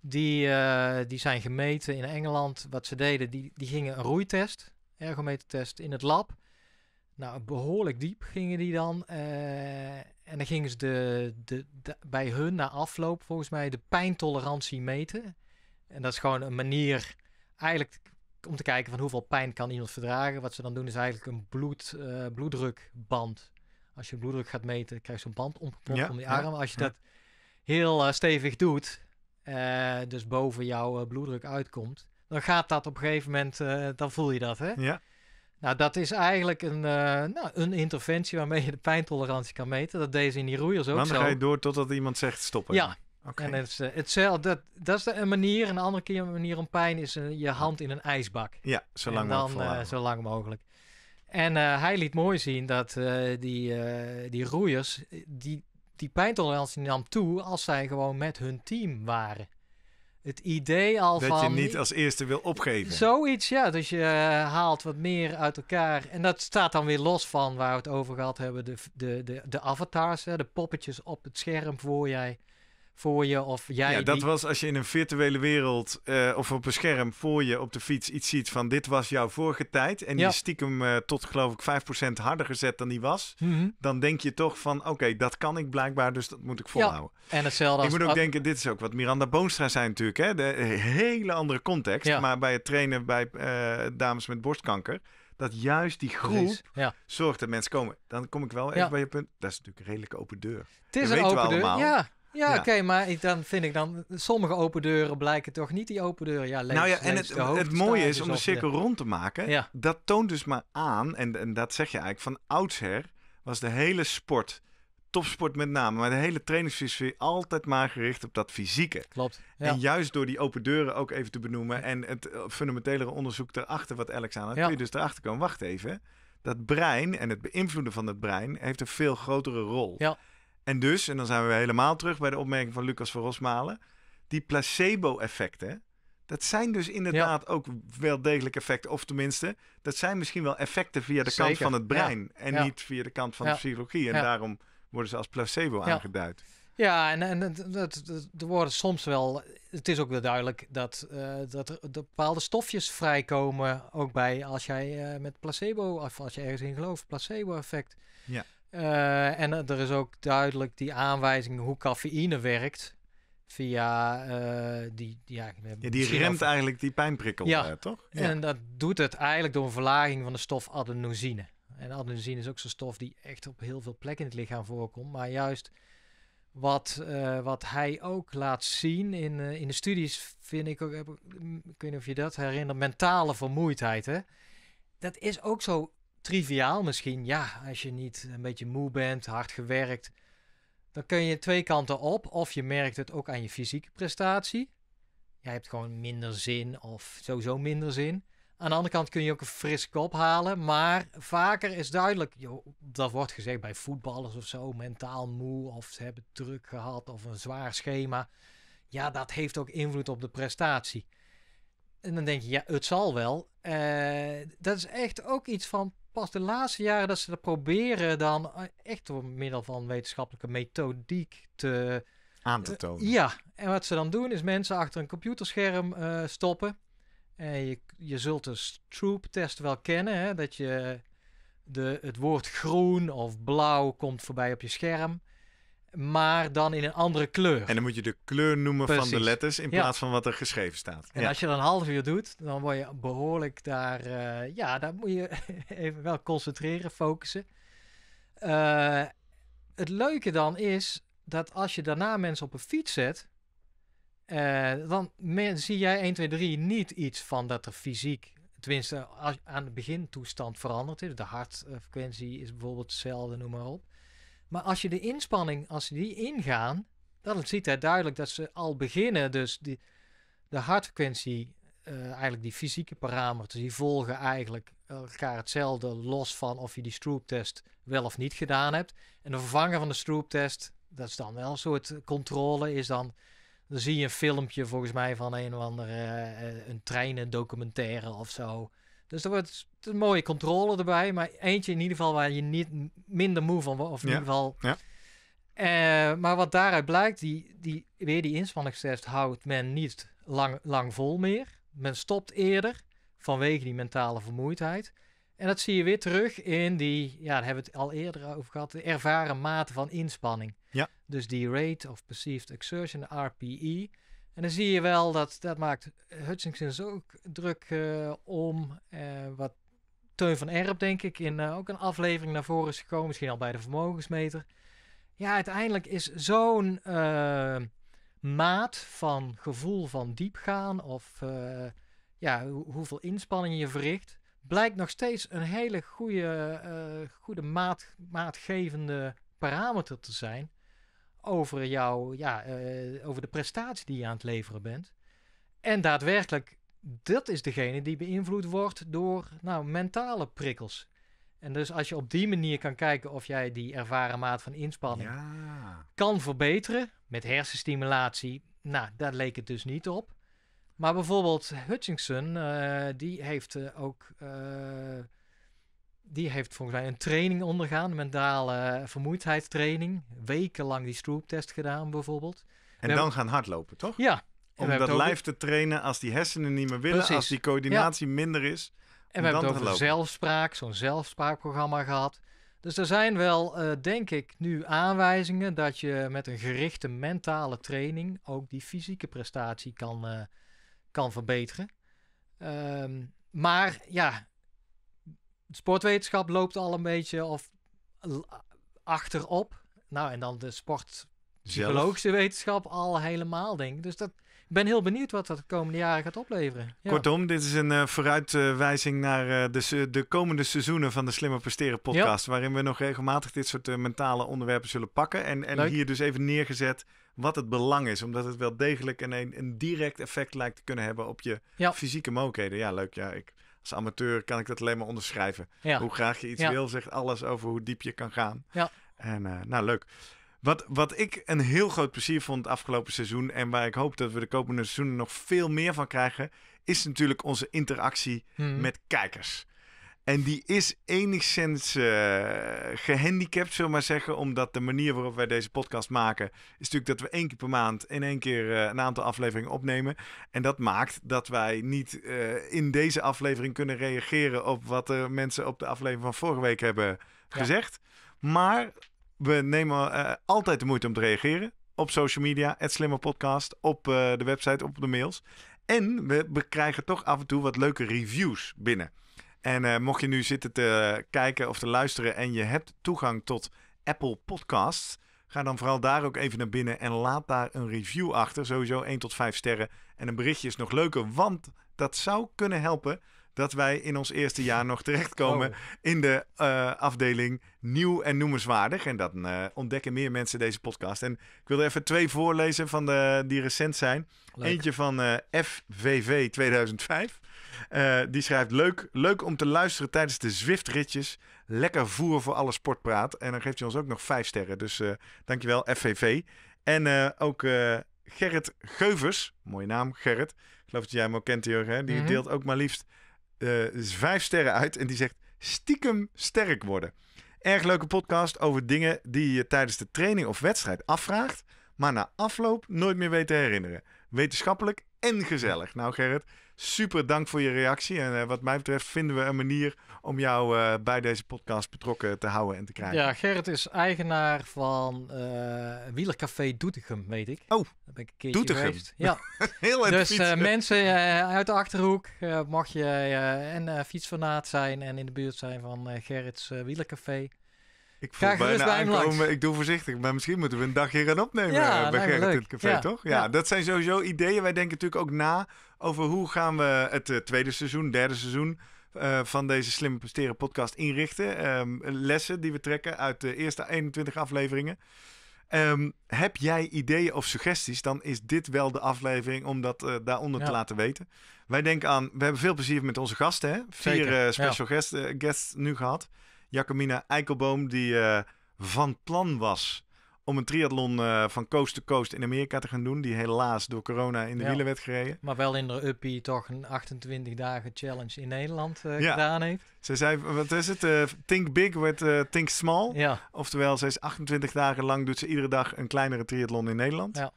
[SPEAKER 2] die, die zijn gemeten in Engeland. Wat ze deden, die, die gingen een roeitest, ergometertest in het lab. Nou, behoorlijk diep gingen die dan. Eh, en dan gingen ze de, de, bij hun na afloop volgens mij de pijntolerantie meten. En dat is gewoon een manier eigenlijk om te kijken van hoeveel pijn kan iemand verdragen. Wat ze dan doen is eigenlijk een bloed, eh, bloeddrukband. Als je bloeddruk gaat meten, krijg je zo'n band omgepompt om die arm. Als je dat heel eh, stevig doet, dus boven jouw bloeddruk uitkomt, dan gaat dat op een gegeven moment, dan voel je dat, hè? Ja, nou, dat is eigenlijk een, eh, nou, een interventie waarmee je de pijntolerantie kan meten. Dat deze in die roeiers ook zo. Dan ga je
[SPEAKER 1] door totdat iemand zegt stoppen. Ja.
[SPEAKER 2] Okay. En het, eh, hetzelfde, dat, dat is de, een manier, een andere keer een manier om pijn is eh, je hand in een ijsbak. Ja, zo lang mogelijk. Dan, zo lang mogelijk. En hij liet mooi zien dat die, die roeiers, die, die pijntolerantie nam toe als zij gewoon met hun team waren. Het idee al dat van... Dat je niet als eerste wil opgeven. Zoiets, ja. Dus je eh, haalt wat meer uit elkaar. En dat staat dan weer los van waar we het over gehad hebben. De, de, de, de avatars, hè, de poppetjes op het scherm voor jij voor je of jij. Ja, dat was
[SPEAKER 1] als je in een virtuele wereld eh, of op een scherm voor je op de fiets iets ziet van dit was jouw vorige tijd en je die stiekem eh, tot geloof ik 5% harder gezet dan die was, mhm. dan denk je toch van oké, dat kan ik blijkbaar, dus dat moet ik volhouden.
[SPEAKER 2] Ja. En hetzelfde als... Ik moet ook denken,
[SPEAKER 1] dit is ook wat Miranda Boonstra zei natuurlijk, hè? de eh, hele andere context, maar bij het trainen bij dames met borstkanker, dat juist die groep zorgt dat mensen komen. Dan kom ik wel even bij je punt. Dat is natuurlijk een redelijke open deur. Het is een open deur, ja. Ja,
[SPEAKER 2] oké, maar dan vind ik dan... Sommige open deuren blijken toch niet die open deuren. Ja, nou ja, en het, het mooie is, om de cirkel rond
[SPEAKER 1] te maken... Ja. dat toont dus maar aan, en, en dat zeg je eigenlijk... van oudsher was de hele sport topsport met name, maar de hele trainingsfilosofie altijd maar gericht op dat fysieke. Klopt. En juist door die open deuren ook even te benoemen en het eh, fundamentele onderzoek erachter, wat Alex aan had, kun je dus erachter komen, wacht even, dat brein en het beïnvloeden van het brein heeft een veel grotere rol. Ja. En dus, en dan zijn we helemaal terug bij de opmerking van Lucas van Rosmalen, die placebo-effecten, dat zijn dus inderdaad ook wel degelijk effecten. Of tenminste, dat zijn misschien wel effecten via de kant van het brein en niet via de kant van de psychologie. En daarom worden ze als placebo aangeduid.
[SPEAKER 2] Ja, en, en dat, er worden soms wel. Het is ook wel duidelijk dat, eh, dat er bepaalde stofjes vrijkomen. Ook bij als jij eh, met placebo, of als je ergens in gelooft, placebo-effect. Ja. Eh, en eh, er is ook duidelijk die aanwijzing hoe cafeïne werkt. Via eh, die. Ja, ja die remt eigenlijk die
[SPEAKER 1] pijnprikkel, ja. toch? En
[SPEAKER 2] dat doet het eigenlijk door een verlaging van de stof adenosine. En adenosine is ook zo'n stof die echt op heel veel plekken in het lichaam voorkomt. Maar juist wat, wat hij ook laat zien in, in de studies, vind ik ook. ik weet niet of je dat herinnert, mentale vermoeidheid. Hè? Dat is ook zo triviaal misschien. Ja, als je niet een beetje moe bent, hard gewerkt, dan kun je twee kanten op. Of je merkt het ook aan je fysieke prestatie. Jij hebt gewoon minder zin of sowieso minder zin. Aan de andere kant kun je ook een fris kop halen. Maar vaker is duidelijk, dat wordt gezegd bij voetballers of zo, mentaal moe of ze hebben druk gehad of een zwaar schema. Ja, dat heeft ook invloed op de prestatie. En dan denk je, ja, het zal wel. Eh, dat is echt ook iets van pas de laatste jaren dat ze dat proberen dan eh, echt door middel van wetenschappelijke methodiek te... Aan te eh, tonen. ja, en wat ze dan doen is mensen achter een computerscherm eh, stoppen. En je, je zult de Stroop-test wel kennen, hè? dat je de, het woord groen of blauw komt voorbij op je scherm maar dan in een andere kleur. En dan moet je de kleur noemen van de letters in plaats van wat er geschreven
[SPEAKER 1] staat. En als
[SPEAKER 2] je dan een half uur doet, dan word je behoorlijk daar. Eh, ja, daar moet je <laughs> even wel concentreren, focussen. Eh, het leuke dan is dat als je daarna mensen op een fiets zet. Eh, dan zie jij 1, 2, 3 niet iets van dat er fysiek, tenminste als, aan de begintoestand veranderd is. De hartfrequentie is bijvoorbeeld hetzelfde, noem maar op. Maar als je de inspanning, als ze die ingaan, dan ziet hij duidelijk dat ze al beginnen. Dus die, de hartfrequentie, eh, eigenlijk die fysieke parameters, die volgen eigenlijk elkaar hetzelfde, los van of je die Stroop-test wel of niet gedaan hebt. En de vervanger van de Stroop-test, dat is dan wel een soort controle, is dan. Dan zie je een filmpje volgens mij van een of andere, uh, een treinen documentaire of zo. Dus er wordt een mooie controle erbij. Maar eentje in ieder geval waar je niet minder moe van wordt. Of in ieder geval... Ja. Eh, maar wat daaruit blijkt, die, die, weer die inspanningstest houdt men niet lang, lang vol meer. Men stopt eerder vanwege die mentale vermoeidheid. En dat zie je weer terug in die, ja, daar hebben we het al eerder over gehad, de ervaren mate van inspanning. Ja. Dus die rate of perceived exertion, RPE, en dan zie je wel dat dat maakt Hutchinson dus ook druk eh, om. Eh, wat Teun van Erp, denk ik, in eh, ook een aflevering naar voren is gekomen. Misschien al bij de vermogensmeter. Ja, uiteindelijk is zo'n maat van gevoel van diepgaan of ja, hoeveel inspanning je verricht, blijkt nog steeds een hele goede, goede maat, maatgevende parameter te zijn over, jou, ja, eh, over de prestatie die je aan het leveren bent. En daadwerkelijk, dat is degene die beïnvloed wordt door nou, mentale prikkels. En dus als je op die manier kan kijken of jij die ervaren maat van inspanning ja. kan verbeteren met hersenstimulatie, nou, daar leek het dus niet op. Maar bijvoorbeeld Hutchinson, eh, die heeft eh, ook die heeft volgens mij een training ondergaan, mentale eh, vermoeidheidstraining. Wekenlang die strooptest gedaan bijvoorbeeld. En dan gaan hardlopen, toch? Ja. Om dat lijf te trainen
[SPEAKER 1] als die hersenen niet meer willen, als die coördinatie
[SPEAKER 2] minder is.
[SPEAKER 1] En we hebben het
[SPEAKER 2] zelfspraak, zo'n zelfspraakprogramma gehad. Dus er zijn wel, eh, denk ik, nu aanwijzingen dat je met een gerichte mentale training ook die fysieke prestatie kan, eh, kan verbeteren. Ehm, maar ja, sportwetenschap loopt al een beetje of achterop. Nou, en dan de sportpsychologische wetenschap al helemaal, denk ik. Dus dat, ik ben heel benieuwd wat dat de komende jaren gaat opleveren. Kortom,
[SPEAKER 1] dit is een eh, vooruitwijzing naar eh, de, de, komende seizoenen van de Slimmer Presteren podcast. Waarin we nog regelmatig dit soort eh, mentale onderwerpen zullen pakken. En, en hier dus even neergezet wat het belang is. Omdat het wel degelijk een, een direct effect lijkt te kunnen hebben op je fysieke mogelijkheden. Ja, leuk. Ja, ik als amateur kan ik dat alleen maar onderschrijven. Hoe graag je iets wil, zegt alles over hoe diep je kan gaan. Ja. En eh, nou, leuk. Wat, wat ik een heel groot plezier vond het afgelopen seizoen en waar ik hoop dat we de komende seizoenen nog veel meer van krijgen, is natuurlijk onze interactie mhm. met kijkers. En die is enigszins eh, gehandicapt, zullen we maar zeggen. Omdat de manier waarop wij deze podcast maken. is natuurlijk dat we één keer per maand. in één keer eh, een aantal afleveringen opnemen. En dat maakt dat wij niet eh, in deze aflevering kunnen reageren. op wat de mensen op de aflevering van vorige week hebben gezegd. Maar we nemen altijd de moeite om te reageren. Op social media, het Slimmer Podcast. op de website, op de mails. En we, we krijgen toch af en toe wat leuke reviews binnen. En eh, mocht je nu zitten te kijken of te luisteren en je hebt toegang tot Apple Podcasts, ga dan vooral daar ook even naar binnen en laat daar een review achter. Sowieso 1 tot 5 sterren. En een berichtje is nog leuker, want dat zou kunnen helpen dat wij in ons eerste jaar nog terechtkomen oh. in de eh, afdeling nieuw en noemenswaardig. En dat eh, ontdekken meer mensen deze podcast. En ik wil er even twee voorlezen van de, die recent zijn. Eentje van eh, FVV 2005. die schrijft leuk, leuk om te luisteren tijdens de zwiftritjes Lekker voer voor alle sportpraat. En dan geeft hij ons ook nog vijf sterren. Dus dankjewel FVV. En ook Gerrit Geuvers. Mooie naam, Gerrit. Ik geloof dat jij hem ook kent, Jurgen. Die mhm. deelt ook maar liefst uh, eh, is vijf sterren uit en die zegt stiekem sterk worden. Erg leuke podcast over dingen die je tijdens de training of wedstrijd afvraagt, maar na afloop nooit meer weet te herinneren. Wetenschappelijk en gezellig. Nou Gerrit, super dank voor je reactie. En eh, wat mij betreft vinden we een manier om jou eh, bij deze podcast betrokken te houden en te krijgen. Ja,
[SPEAKER 2] Gerrit is eigenaar van uh, Wielercafé Doetinchem, weet ik. Oh, ben ik een keer Geweest. Ja. <laughs> Heel Dus eh, mensen uit de Achterhoek, mag je en fietsfanaat zijn en in de buurt zijn van Gerrits Wielercafé. Ik voel bijna bijna aankomen, ik
[SPEAKER 1] doe voorzichtig. Maar misschien moeten we een dag hier gaan opnemen bij Gerrit het café, toch? Ja, ja, dat zijn sowieso ideeën. Wij denken natuurlijk ook na over hoe gaan we het tweede seizoen, derde seizoen... Eh, van deze Slimme Presteren podcast inrichten. Ehm, lessen die we trekken uit de eerste 21 afleveringen. Ehm, heb jij ideeën of suggesties, dan is dit wel de aflevering om dat eh, daaronder te laten weten. Wij denken aan, we hebben veel plezier met onze gasten. Hè? Vier eh, special ja. guests nu gehad. Jacomina Eikelboom, die van plan was om een triathlon eh, van coast to coast in Amerika te gaan doen. Die helaas door corona in de wielen werd gereden.
[SPEAKER 2] Maar wel in de uppie toch een 28 dagen challenge in Nederland eh, gedaan
[SPEAKER 1] heeft. Ze zei, wat is het? Eh, think big with think small. Oftewel, ze is 28 dagen lang doet ze iedere dag een kleinere triathlon in Nederland. Ja.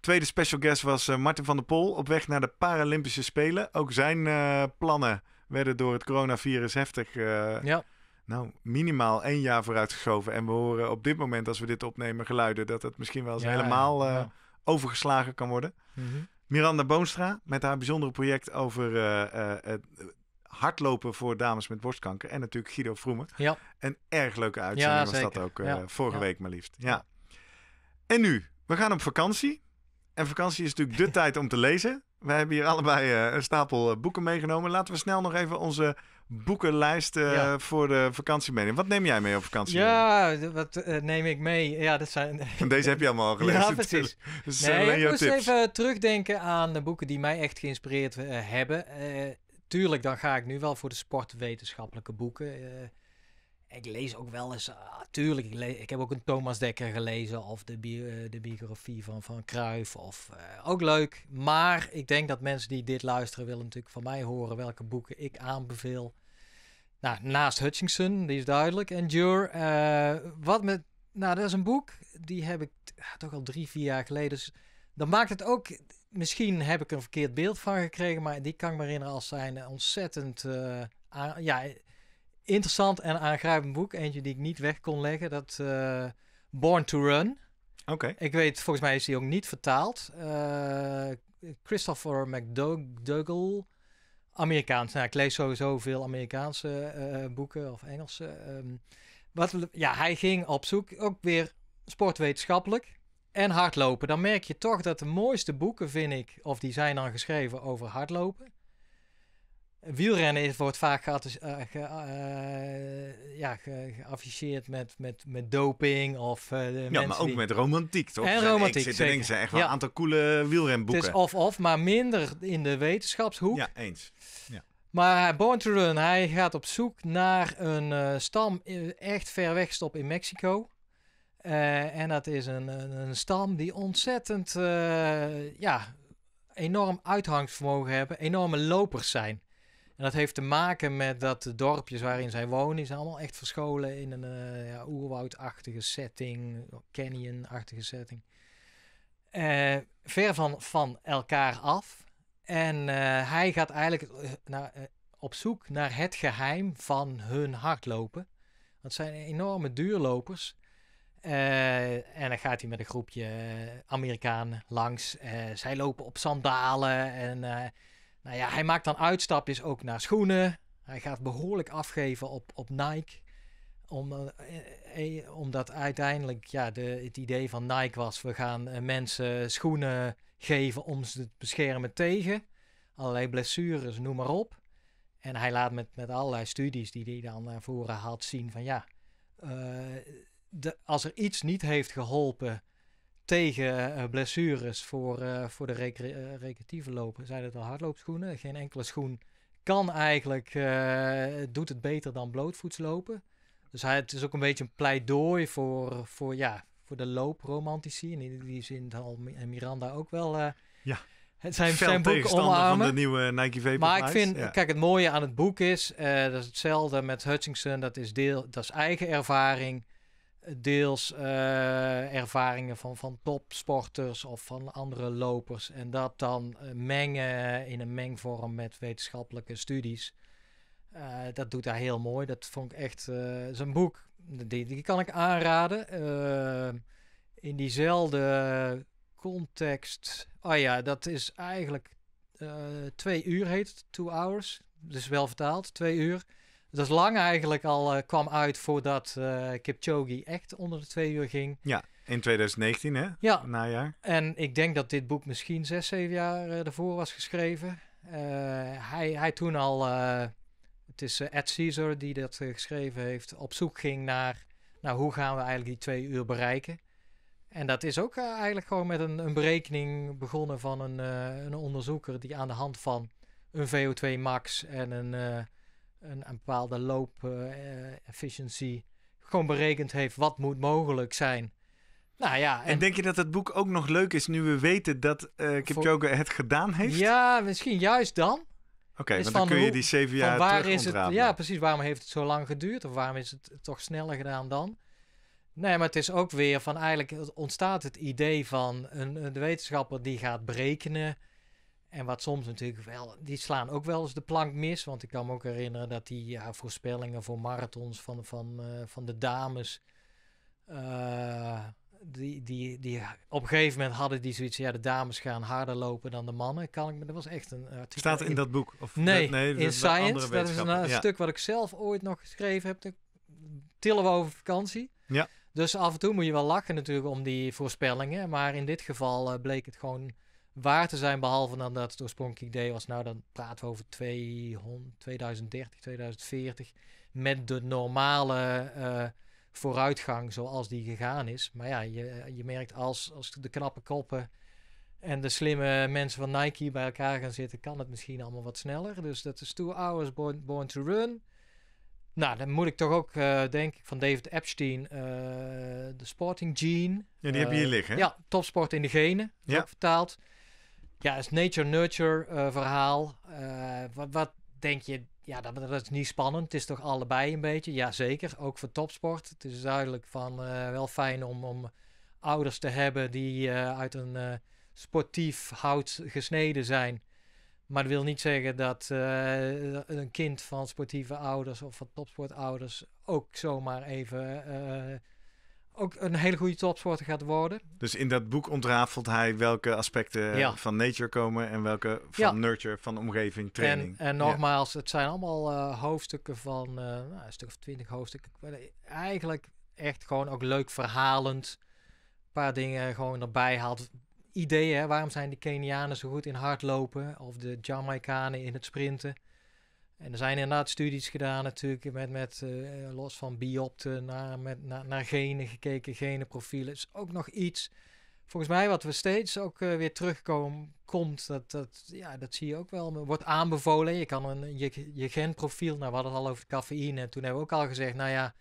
[SPEAKER 1] Tweede special guest was Martin van der Pol op weg naar de Paralympische Spelen. Ook zijn plannen werden door het coronavirus heftig ja nou, minimaal één jaar vooruitgeschoven. En we horen op dit moment, als we dit opnemen, geluiden dat het misschien wel eens helemaal eh, overgeslagen kan worden. Mhm. Miranda Boonstra met haar bijzondere project over eh, eh, het hardlopen voor dames met borstkanker. En natuurlijk Guido Vroemen. Ja. Een erg leuke uitzending was dat ook vorige week maar liefst. Ja. En nu, we gaan op vakantie. En vakantie is natuurlijk de <laughs> tijd om te lezen. We hebben hier allebei een stapel boeken meegenomen. Laten we snel nog even onze boekenlijst voor de vakantie meenemen. Wat neem jij mee op vakantie?
[SPEAKER 2] Ja, wat eh, neem ik mee? Ja, dat zijn... <laughs> Deze heb je allemaal al gelezen. Ja, precies. Dus <laughs> nee, eh, ik moest even terugdenken aan de boeken die mij echt geïnspireerd eh, hebben. tuurlijk, dan ga ik nu wel voor de sportwetenschappelijke boeken ik lees ook wel eens, uh, tuurlijk, ik, lees, ik, heb ook een Thomas Dekker gelezen of de, eh, de biografie van Van Kruijf of eh, ook leuk. Maar ik denk dat mensen die dit luisteren willen natuurlijk van mij horen welke boeken ik aanbeveel. Nou, naast Hutchinson, die is duidelijk, Endure. Eh, wat met, nou dat is een boek, die heb ik ah, toch al drie, vier jaar geleden. Dus dan maakt het ook, misschien heb ik een verkeerd beeld van gekregen, maar die kan ik me herinneren als zijn ontzettend, ja interessant en aangrijpend boek. Eentje die ik niet weg kon leggen. Dat eh, Born to Run. Oké. Ik weet, volgens mij is die ook niet vertaald. Eh, Christopher McDougall. Amerikaans. Nou, ik lees sowieso veel Amerikaanse eh, boeken of Engelse. Ehm. wat, ja, hij ging op zoek ook weer sportwetenschappelijk en hardlopen. Dan merk je toch dat de mooiste boeken, vind ik, of die zijn dan geschreven over hardlopen wielrennen wordt vaak geattes, eh, eh, ja, geafficheerd met, met, met doping of eh, Ja, maar ook met romantiek, toch? En romantiek, Ik denk, zijn echt wel een aantal coole
[SPEAKER 1] wielrenboeken. Het is
[SPEAKER 2] of-of, maar minder in de wetenschapshoek. Ja, eens. Ja. Maar Born to Run, hij gaat op zoek naar een stam echt ver weg stop in Mexico. en dat is een, een, stam die ontzettend ja, enorm uithangsvermogen hebben, enorme lopers zijn. En dat heeft te maken met dat de dorpjes waarin zij wonen, zijn allemaal echt verscholen in een uh, ja, oerwoudachtige setting, canyonachtige setting. Eh, ver van, van elkaar af. En eh, hij gaat eigenlijk naar, op zoek naar het geheim van hun hardlopen. Dat zijn enorme duurlopers. en dan gaat hij met een groepje Amerikanen langs. zij lopen op sandalen en nou ja, hij maakt dan uitstapjes ook naar schoenen. Hij gaat behoorlijk afgeven op, op Nike. Om, eh, eh, eh omdat uiteindelijk ja, de, het idee van Nike was: we gaan eh, mensen schoenen geven om ze te beschermen tegen allerlei blessures, noem maar op. En hij laat met, met allerlei studies die hij dan naar voren haalt zien: van ja, de, als er iets niet heeft geholpen tegen eh, blessures voor, eh, voor de eh, recreatieve lopen. Zijn het al hardloopschoenen? Geen enkele schoen kan eigenlijk, doet het beter dan blootvoets lopen. Dus hij, het is ook een beetje een pleidooi voor, voor, ja, voor de loopromantici. En in die zin al Miranda ook wel ja. het zijn, zijn boek omarmen. van de nieuwe
[SPEAKER 1] Nike v Maar ik vind,
[SPEAKER 2] kijk, het mooie aan het boek is, dat is hetzelfde met Hutchinson. Dat is, deel, dat is eigen ervaring deels eh, ervaringen van, van topsporters of van andere lopers. En dat dan eh, mengen in een mengvorm met wetenschappelijke studies. Eh, dat doet hij heel mooi. Dat vond ik echt uh, zijn boek. Die, die, kan ik aanraden. in diezelfde context. oh ja, dat is eigenlijk twee uur heet. het, Two hours. Dus wel vertaald, twee uur. Dat is lang eigenlijk al eh, kwam uit voordat uh, Kipchoge echt onder de twee uur ging.
[SPEAKER 1] Ja, in 2019 hè? Ja. Najaar.
[SPEAKER 2] En ik denk dat dit boek misschien zes, zeven jaar uh, eh, daarvoor was geschreven. hij, hij toen al, het is Ed Caesar die dat geschreven heeft, op zoek ging naar, nou hoe gaan we eigenlijk die twee uur bereiken. En dat is ook eigenlijk gewoon met een, een berekening begonnen van een, een onderzoeker die aan de hand van een VO2 max en een een, een bepaalde loop-efficiency eh, gewoon berekend heeft wat moet mogelijk zijn. Nou ja, en, denk je
[SPEAKER 1] dat het boek ook nog leuk is nu we weten dat uh, Kipchoge het gedaan
[SPEAKER 2] heeft? Ja, misschien juist dan.
[SPEAKER 1] Oké, dan kun je die zeven jaar waar is het,
[SPEAKER 2] Ja, precies. Waarom heeft het zo lang geduurd? Of waarom is het toch sneller gedaan dan? Nee, maar het is ook weer van eigenlijk ontstaat het idee van een, een wetenschapper die gaat berekenen en wat soms natuurlijk wel, die slaan ook wel eens de plank mis. Want ik kan me ook herinneren dat die ja, voorspellingen voor marathons van, van, eh, van de dames. Eh, die, die, die, op een gegeven moment hadden die zoiets. Ja, de dames gaan harder lopen dan de mannen. Kan ik me, dat was echt een. Staat in, dat boek? Of nee, nee in Science. Dat is een, stuk wat ik zelf ooit nog geschreven heb. tillen we over vakantie. Ja. Dus af en toe moet je wel lachen natuurlijk om die voorspellingen. Maar in dit geval eh, bleek het gewoon waar te zijn, behalve dan dat het oorspronkelijk idee was, nou dan praten we over 200, 2030, 2040, met de normale eh, vooruitgang zoals die gegaan is. Maar ja, je, je merkt als, als de knappe koppen en de slimme mensen van Nike bij elkaar gaan zitten, kan het misschien allemaal wat sneller. Dus dat is two hours born, born to run. Nou, dan moet ik toch ook, uh, denk ik, van David Epstein, eh, de Sporting Gene. Ja, die heb je hier liggen. Ja, topsport in de genen, ja. vertaald. Ja, het nature-nurture eh, verhaal. Eh, wat, wat, denk je? Ja, dat, dat, is niet spannend. Het is toch allebei een beetje? Jazeker, ook voor topsport. Het is duidelijk van eh, wel fijn om, om ouders te hebben die uit een sportief hout gesneden zijn. Maar dat wil niet zeggen dat een kind van sportieve ouders of van topsportouders ook zomaar even ook een hele goede topsporter gaat worden.
[SPEAKER 1] Dus in dat boek ontrafelt hij welke aspecten van nature komen en welke van nurture, van omgeving, training. En, en
[SPEAKER 2] nogmaals, het zijn allemaal eh, hoofdstukken van eh, nou, een stuk of twintig hoofdstukken. Eh, eigenlijk echt gewoon ook leuk verhalend. Een paar dingen gewoon erbij haalt. Ideeën, waarom zijn de Kenianen zo goed in hardlopen of de Jamaicanen in het sprinten? En er zijn inderdaad studies gedaan natuurlijk met, met eh, los van biopten naar, met, naar, naar genen gekeken, genenprofielen. Is ook nog iets, volgens mij wat we steeds ook eh, weer terugkomen, komt, dat, dat, ja, dat zie je ook wel, wordt aanbevolen. Je kan een, je, je genprofiel, nou we hadden het al over cafeïne en toen hebben we ook al gezegd, nou ja,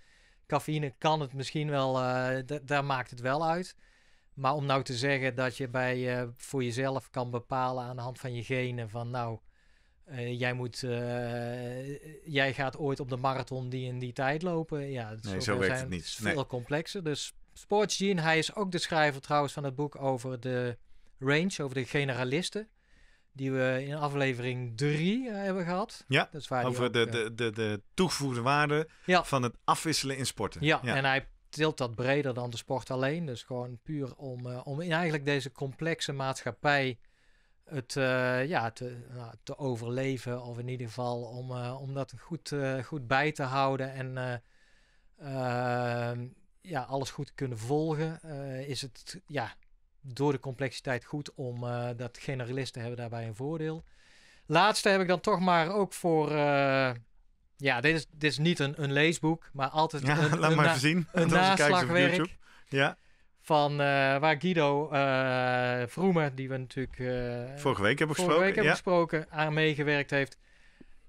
[SPEAKER 2] cafeïne kan het misschien wel, eh, daar maakt het wel uit. Maar om nou te zeggen dat je bij, voor jezelf kan bepalen aan de hand van je genen van nou eh, jij, moet, eh, jij gaat ooit op de marathon die in die tijd lopen. Ja, zo werkt het niet. Veel complexer. Dus Sports hij is ook de schrijver trouwens van het boek over de range, over de generalisten. Die we in aflevering 3 eh, hebben gehad. Ja, over de, de,
[SPEAKER 1] de, de toegevoegde waarde van het afwisselen in sporten. Ja, en
[SPEAKER 2] hij tilt dat breder dan de sport alleen. Dus gewoon puur om, om in eigenlijk deze complexe maatschappij het, eh, ja, te, nou, te, overleven. Of in ieder geval om, eh, om dat goed, eh, goed bij te houden. En ehm, ja, alles goed te kunnen volgen. is het ja, door de complexiteit goed om dat generalisten hebben daarbij een voordeel. Laatste heb ik dan toch maar ook voor. ja, dit is, dit is niet een, een leesboek, maar altijd een, laat een, maar even zien. een naslagwerk. Ja. Van eh, waar Guido eh, Vroemen, die we natuurlijk eh, vorige week hebben vorige week hebben ja. aan meegewerkt heeft.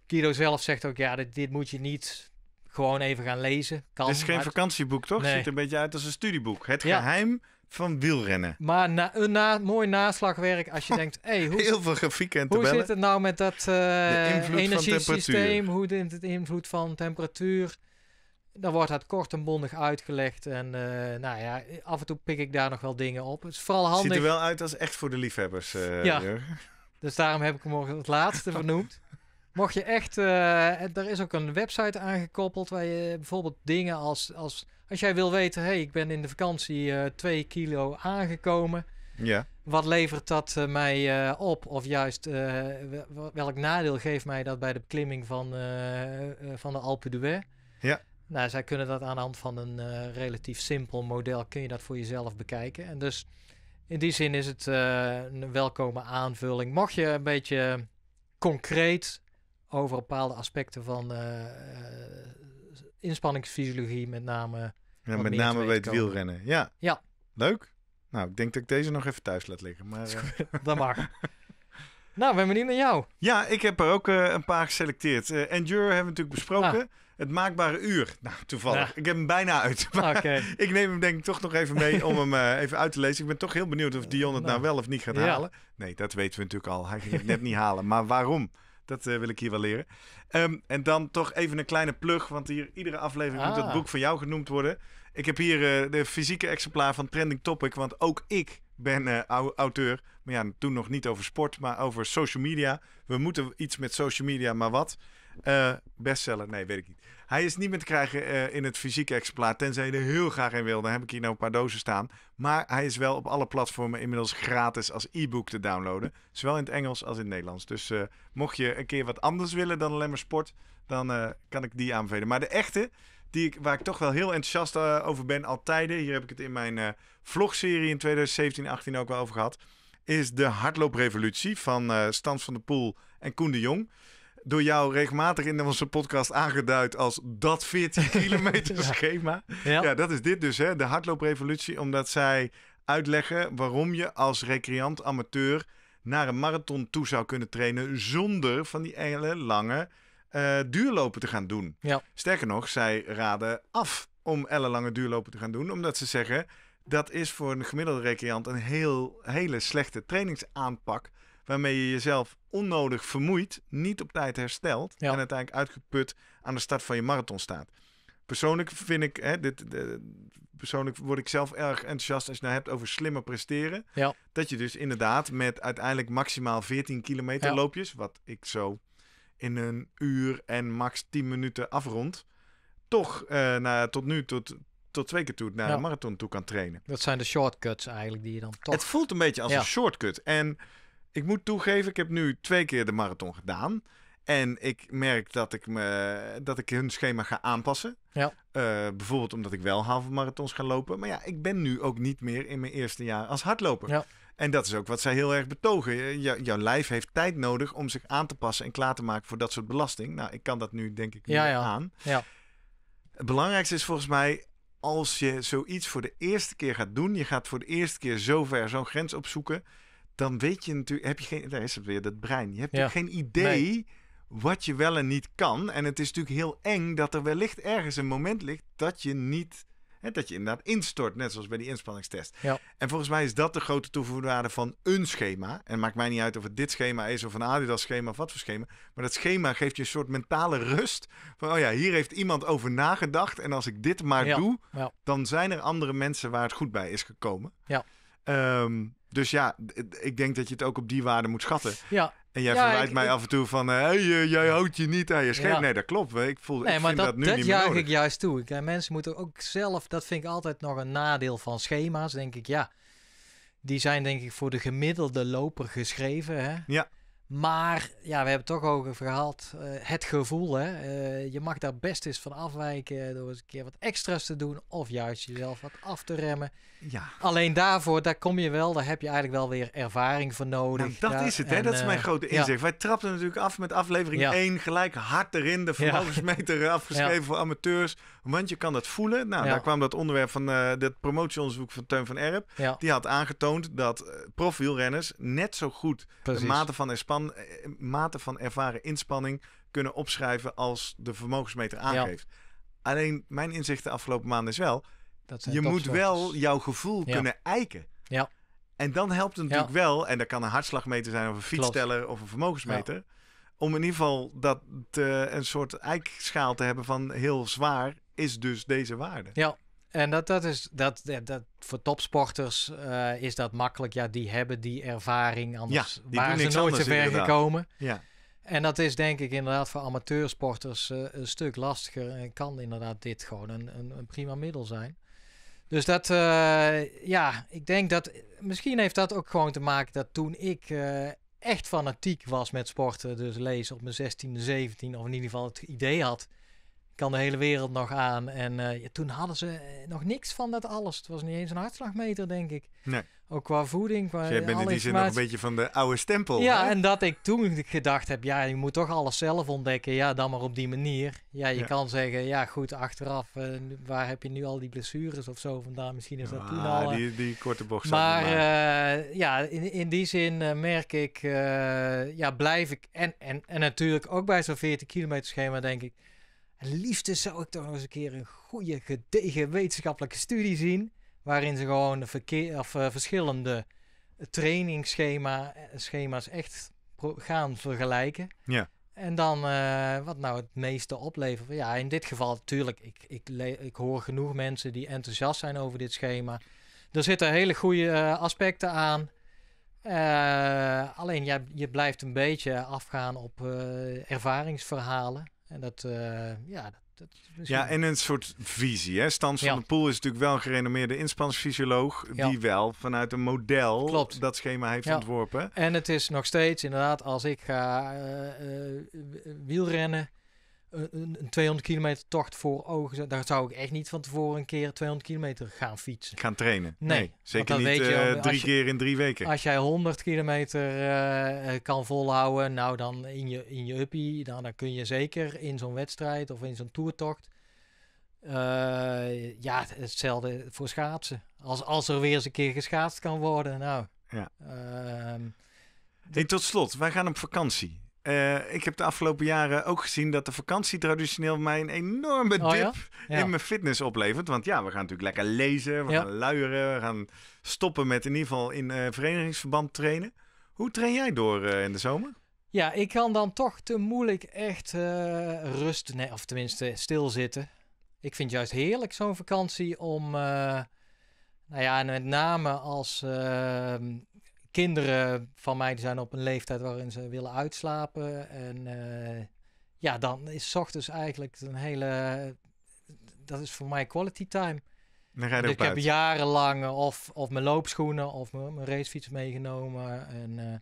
[SPEAKER 2] Guido zelf zegt ook, ja, dit, dit moet je niet gewoon even gaan lezen. Kan, het is geen vakantieboek, toch? Nee. Ziet
[SPEAKER 1] een beetje uit als een studieboek. Het geheim
[SPEAKER 2] van wielrennen. Maar na, een na, mooi naslagwerk als je <laughs> denkt... Hey, hoe, Heel veel grafieken en Hoe zit het nou met dat uh, energiesysteem? Hoe de, de invloed van temperatuur? Dan wordt het kort en bondig uitgelegd. En eh, nou ja, af en toe pik ik daar nog wel dingen op. Het is vooral handig. Ziet er
[SPEAKER 1] wel uit als echt voor de liefhebbers. Eh, <laughs> ja.
[SPEAKER 2] Dus daarom heb ik hem het laatste <laughs> vernoemd. Mocht je echt, uh, er is ook een website aangekoppeld waar je bijvoorbeeld dingen als, als als jij wil weten, hey, ik ben in de vakantie 2 kilo aangekomen. Ja. Wat levert dat mij op? Of juist, welk nadeel geeft mij dat bij de beklimming van, van de Alpe d'Huez? Ja. Nou, zij kunnen dat aan de hand van een eh, relatief simpel model, kun je dat voor jezelf bekijken. En dus in die zin is het eh, een welkome aanvulling. Mocht je een beetje concreet over bepaalde aspecten van eh, inspanningsfysiologie, met name. met name bij het wielrennen. Ja. ja.
[SPEAKER 1] Leuk. Nou, ik denk dat ik deze nog even thuis laat liggen. Maar, dat mag. <laughs> Nou, ben benieuwd naar jou. Ja, ik heb er ook een paar geselecteerd. Uh, Endure hebben we natuurlijk besproken. Ah. Het maakbare uur. Nou, toevallig. Ik heb hem bijna uit. <laughs> ik neem hem denk ik toch nog even mee om hem eh, even uit te lezen. Ik ben toch heel benieuwd of Dion het nou, nou wel of niet gaat halen. Nee, dat weten we natuurlijk al. Hij ging het net niet halen. Maar waarom? Dat eh, wil ik hier wel leren. Ehm, en dan toch even een kleine plug, want hier iedere aflevering moet het ah. boek van jou genoemd worden. Ik heb hier eh, de fysieke exemplaar van Trending Topic, want ook ik ben auteur. Maar ja, toen nog niet over sport, maar over social media. We moeten iets met social media, maar wat? bestseller? Nee, weet ik niet. Hij is niet meer te krijgen eh, in het fysieke exemplaar, tenzij je er heel graag in wil. Dan heb ik hier nou een paar dozen staan. Maar hij is wel op alle platformen inmiddels gratis als e-book te downloaden. Zowel in het Engels als in het Nederlands. Dus eh, mocht je een keer wat anders willen dan alleen maar sport, dan eh, kan ik die aanbevelen. Maar de echte, die ik, waar ik toch wel heel enthousiast over ben al tijden. Hier heb ik het in mijn vlogserie in 2017-18 ook wel over gehad. Is de hardlooprevolutie van Stans van der Poel en Koen de Jong door jou regelmatig in onze podcast aangeduid als dat 14 <laughs> kilometer schema. Ja. ja. dat is dit dus, hè, de hardlooprevolutie. Omdat zij uitleggen waarom je als recreant amateur naar een marathon toe zou kunnen trainen zonder van die hele lange eh, duurlopen te gaan doen. Ja. Sterker nog, zij raden af om ellenlange duurlopen te gaan doen, omdat ze zeggen dat is voor een gemiddelde recreant een heel, hele slechte trainingsaanpak waarmee je jezelf onnodig vermoeid, niet op tijd herstelt ja. en uiteindelijk uitgeput aan de start van je marathon staat. Persoonlijk vind ik, hè, dit, de, persoonlijk word ik zelf erg enthousiast als je nou hebt over slimmer presteren. Dat je dus inderdaad met uiteindelijk maximaal 14 kilometer loopjes, wat ik zo in een uur en max 10 minuten afrond, toch uh, tot nu tot, tot twee keer toe naar ja. marathon toe kan trainen. Dat
[SPEAKER 2] zijn de shortcuts eigenlijk die je dan toch... Het voelt een beetje als een
[SPEAKER 1] shortcut. En ik moet toegeven, ik heb nu twee keer de marathon gedaan. En ik merk dat ik, me, dat ik hun schema ga aanpassen. Ja. Eh, bijvoorbeeld omdat ik wel halve ga lopen. Maar ja, ik ben nu ook niet meer in mijn eerste jaar als hardloper. Ja. En dat is ook wat zij heel erg betogen. jouw lijf heeft tijd nodig om zich aan te passen en klaar te maken voor dat soort belasting. Nou, ik kan dat nu denk ik ja, aan. Ja. Het belangrijkste is volgens mij als je zoiets voor de eerste keer gaat doen. Je gaat voor de eerste keer zover zo'n grens opzoeken dan weet je natuurlijk, heb je geen, daar is het weer, dat brein. Je hebt ja. geen idee wat je wel en niet kan. En het is natuurlijk heel eng dat er wellicht ergens een moment ligt dat je niet, hè, dat je inderdaad instort, net zoals bij die inspanningstest. Ja. En volgens mij is dat de grote toevoegwaarde van een schema. En maakt mij niet uit of het dit schema is of een Adidas schema of wat voor schema. Maar dat schema geeft je een soort mentale rust. Van, oh ja, hier heeft iemand over nagedacht. En als ik dit maar doe, dan zijn er andere mensen waar het goed bij is gekomen. Ja. Ehm, dus ja, ik denk dat je het ook op die waarde moet schatten. Ja. En jij verwijt mij af en toe van, hé, eh, jij houdt je niet aan je scherm. Ja. Nee, dat klopt. Ik, voel, nee, ik vind dat, nu niet meer Dat juich ik
[SPEAKER 2] juist toe. Ik, eh, mensen moeten ook zelf, dat vind ik altijd nog een nadeel van schema's, denk ik, ja. Die zijn denk ik voor de gemiddelde loper geschreven, hè? Ja. Maar ja, we hebben toch ook een gehad. Eh, het gevoel, hè. Eh, je mag daar best eens van afwijken door eens een keer wat extra's te doen. Of juist jezelf wat af te remmen. Ja. Alleen daarvoor, daar kom je wel, daar heb je eigenlijk wel weer ervaring voor nodig. Nou, dat is het, hè. dat is mijn eh, grote inzicht.
[SPEAKER 1] Wij trapten natuurlijk af met aflevering 1 gelijk hard erin. De vermogensmeter ja. afgeschreven voor amateurs. Want je kan dat voelen. Nou, daar kwam dat onderwerp van uh, dat promotieonderzoek van Teun van Erp. Die had aangetoond dat profielrenners net zo goed de mate van inspanning. Eh, eh, mate van ervaren inspanning kunnen opschrijven als de vermogensmeter aangeeft. Alleen mijn inzicht de afgelopen maanden is wel,
[SPEAKER 2] dat je moet wel
[SPEAKER 1] jouw gevoel kunnen eiken. Ja. En dan helpt het natuurlijk wel, en dat kan een hartslagmeter zijn of een fietssteller of een vermogensmeter, om in ieder geval dat een soort eikschaal te hebben van heel zwaar is dus deze waarde.
[SPEAKER 2] Ja, en dat, dat is dat, dat, voor topsporters eh, is dat makkelijk. Ja, die hebben die ervaring, anders ja, waren ze nooit te ver gekomen. Ja. En dat is denk ik inderdaad voor amateursporters eh, een stuk lastiger. En kan inderdaad dit gewoon een, een, prima middel zijn. Dus dat, eh, ja, ik denk dat misschien heeft dat ook gewoon te maken dat toen ik echt fanatiek was met sporten, dus lezen op mijn 16e, 17 of in ieder geval het idee had kan de hele wereld nog aan. En uh, toen hadden ze eh, nog niks van dat alles. Het was niet eens een hartslagmeter, denk ik. Nee. Ook qua voeding. Qua dus jij bent in die zin nog een beetje
[SPEAKER 1] van de oude stempel. Ja, en
[SPEAKER 2] dat ik toen gedacht heb, ja, je moet toch alles zelf ontdekken. Ja, dan maar op die manier. Ja, je kan zeggen, ja, goed, achteraf, eh, waar heb je nu al die blessures of zo vandaan? Misschien is dat toen ah, al... die, die korte bocht. Maar, ja, in, in die zin merk ik, ja, blijf ik... En, en, en natuurlijk ook bij zo'n 40 kilometer schema denk ik... En zou ik toch nog eens een keer een goede, gedegen wetenschappelijke studie zien. Waarin ze gewoon de verkeer, of, eh, verschillende trainingsschema's eh, echt gaan vergelijken. Ja. En dan eh, wat nou het meeste oplevert. Ja, in dit geval natuurlijk. Ik, ik, ik hoor genoeg mensen die enthousiast zijn over dit schema. Er zitten hele goede aspecten aan. alleen ja, je blijft een beetje afgaan op ervaringsverhalen. En dat, eh, ja, dat, dat misschien... Ja,
[SPEAKER 1] en een soort visie. Hè? Stans van de Poel is natuurlijk wel een gerenommeerde inspansfysioloog. Die wel vanuit een model dat schema heeft ontworpen.
[SPEAKER 2] En het is nog steeds inderdaad, als ik ga eh, eh, wielrennen een, 200 kilometer tocht voor ogen. Daar zou ik echt niet van tevoren een keer 200 kilometer gaan fietsen. Gaan trainen? Nee. zeker niet eh, drie keer in drie weken. Als jij 100 kilometer eh, eh, kan volhouden, nou dan in je, in je uppie, dan, dan kun je zeker in zo'n wedstrijd of in zo'n toertocht... ja, hetzelfde voor schaatsen. Als, als er weer eens een keer geschaatst kan worden, nou. Ja. Uh, tot slot, wij gaan
[SPEAKER 1] op vakantie. Eh, ik heb de afgelopen jaren ook gezien dat de vakantie traditioneel mij een enorme oh dip in mijn fitness oplevert. Want ja, we gaan natuurlijk lekker lezen, we gaan luieren, we gaan stoppen met in ieder geval in eh, verenigingsverband trainen. Hoe train jij door eh, in de zomer?
[SPEAKER 2] Ja, ik kan dan toch te moeilijk echt rusten, of tenminste stilzitten. Ik vind juist heerlijk zo'n vakantie om, nou ja, met name als ehm, kinderen van mij zijn op een leeftijd waarin ze willen uitslapen. En eh, ja, dan is ochtends eigenlijk een hele. Dat is voor mij quality time.
[SPEAKER 1] Dus ik heb
[SPEAKER 2] jarenlang of, of mijn loopschoenen of mijn, racefiets meegenomen. En, eh,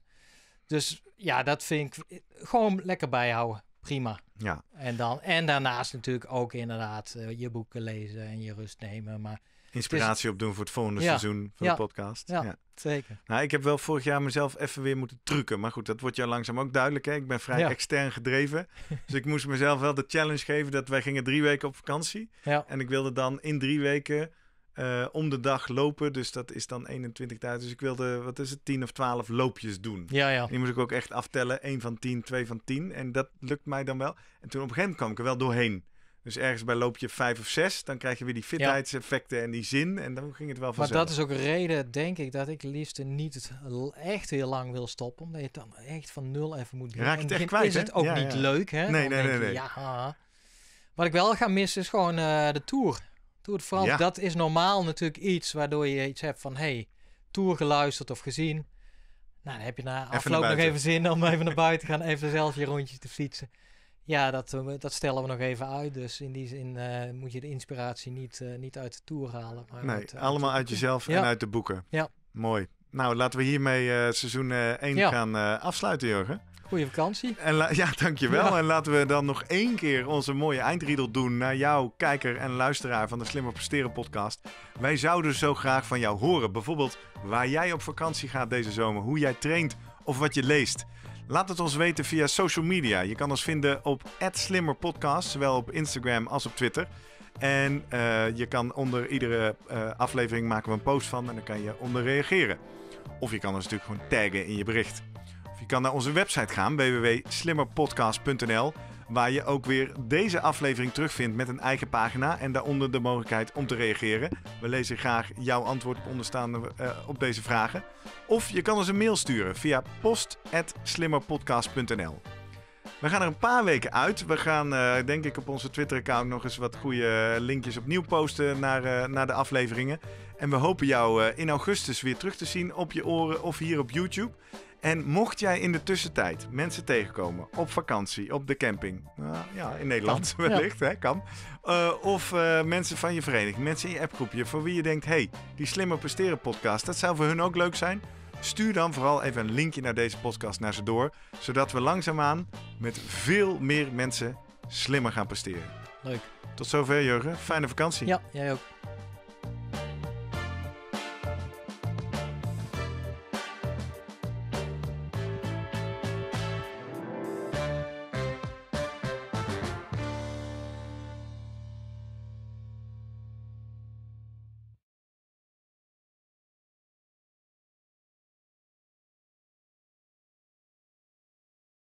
[SPEAKER 2] dus ja, dat vind ik gewoon lekker bijhouden. Prima. Ja. En, dan, en daarnaast natuurlijk ook inderdaad eh, je boeken lezen en je rust nemen. Maar inspiratie
[SPEAKER 1] op doen voor het volgende seizoen van ja. de podcast. Ja, zeker. Nou, ik heb wel vorig jaar mezelf even weer moeten trucken. Maar goed, dat wordt jou langzaam ook duidelijk. Hè? Ik ben vrij extern gedreven. <laughs> dus ik moest mezelf wel de challenge geven dat wij gingen drie weken op vakantie. En ik wilde dan in drie weken eh, om de dag lopen. Dus dat is dan 21.000. Dus ik wilde, wat is het, 10 of 12 loopjes doen. Ja, ja. die moest ik ook echt aftellen. 1 van 10, 2 van 10. En dat lukt mij dan wel. En toen op een gegeven moment kwam ik er wel doorheen. Dus ergens bij loop je vijf of zes, dan krijg je weer die fitheidseffecten en die zin. En dan ging het wel vanzelf. Maar dat is ook een
[SPEAKER 2] reden, denk ik, dat ik liefst niet echt heel lang wil stoppen. Omdat je het dan echt van nul even moet beginnen. Raak het echt kwijt, Is het ook niet leuk, hè? Nee, nee, nee, ja. Wat ik wel ga missen is gewoon eh, de Tour. Tour de France, dat is normaal natuurlijk iets waardoor je iets hebt van... Hey, Tour geluisterd of gezien. Nou, dan heb je na afloop nog even zin om even naar buiten te gaan. Even zelf je rondjes te fietsen. Ja, dat, eh, dat stellen we nog even uit. Dus in die zin eh, moet je de inspiratie niet, eh, niet uit de tour halen. Maar nee, allemaal uit, jezelf en uit de boeken. Ja.
[SPEAKER 1] Mooi. Nou, laten we hiermee seizoen 1 gaan afsluiten, Jurgen.
[SPEAKER 2] Goeie vakantie. En <laughs> ja, dankjewel.
[SPEAKER 1] Ja. En laten we dan nog één keer onze mooie eindriedel doen naar jou, kijker en luisteraar van de Slimmer Presteren podcast. Wij zouden zo graag van jou horen. Bijvoorbeeld waar jij op vakantie gaat deze zomer, hoe jij traint of wat je leest. Laat het ons weten via social media. Je kan ons vinden op @slimmerpodcast, zowel op Instagram als op Twitter. En eh, je kan onder iedere eh, aflevering maken we een post van en dan kan je onder reageren. Of je kan ons natuurlijk gewoon taggen in je bericht. Of je kan naar onze website gaan, www.slimmerpodcast.nl. Waar je ook weer deze aflevering terugvindt met een eigen pagina en daaronder de mogelijkheid om te reageren. We lezen graag jouw antwoord op, onderstaande, eh, op deze vragen. Of je kan ons een mail sturen via post.slimmerpodcast.nl. We gaan er een paar weken uit. We gaan, eh, denk ik, op onze Twitter-account nog eens wat goede linkjes opnieuw posten naar, eh, naar de afleveringen. En we hopen jou in augustus weer terug te zien op je oren of hier op YouTube. En mocht jij in de tussentijd mensen tegenkomen op vakantie, op de camping, nou, ja, in Nederland <laughs> wellicht, hè, kan. Eh, of eh, mensen van je vereniging, mensen in je appgroepje, voor wie je denkt, hey, die Slimmer Presteren podcast, dat zou voor hun ook leuk zijn. Stuur dan vooral even een linkje naar deze podcast naar ze door, zodat we langzaamaan met veel meer mensen slimmer gaan presteren. Leuk. Tot zover, Jurgen. Fijne vakantie. Ja,
[SPEAKER 2] jij ook.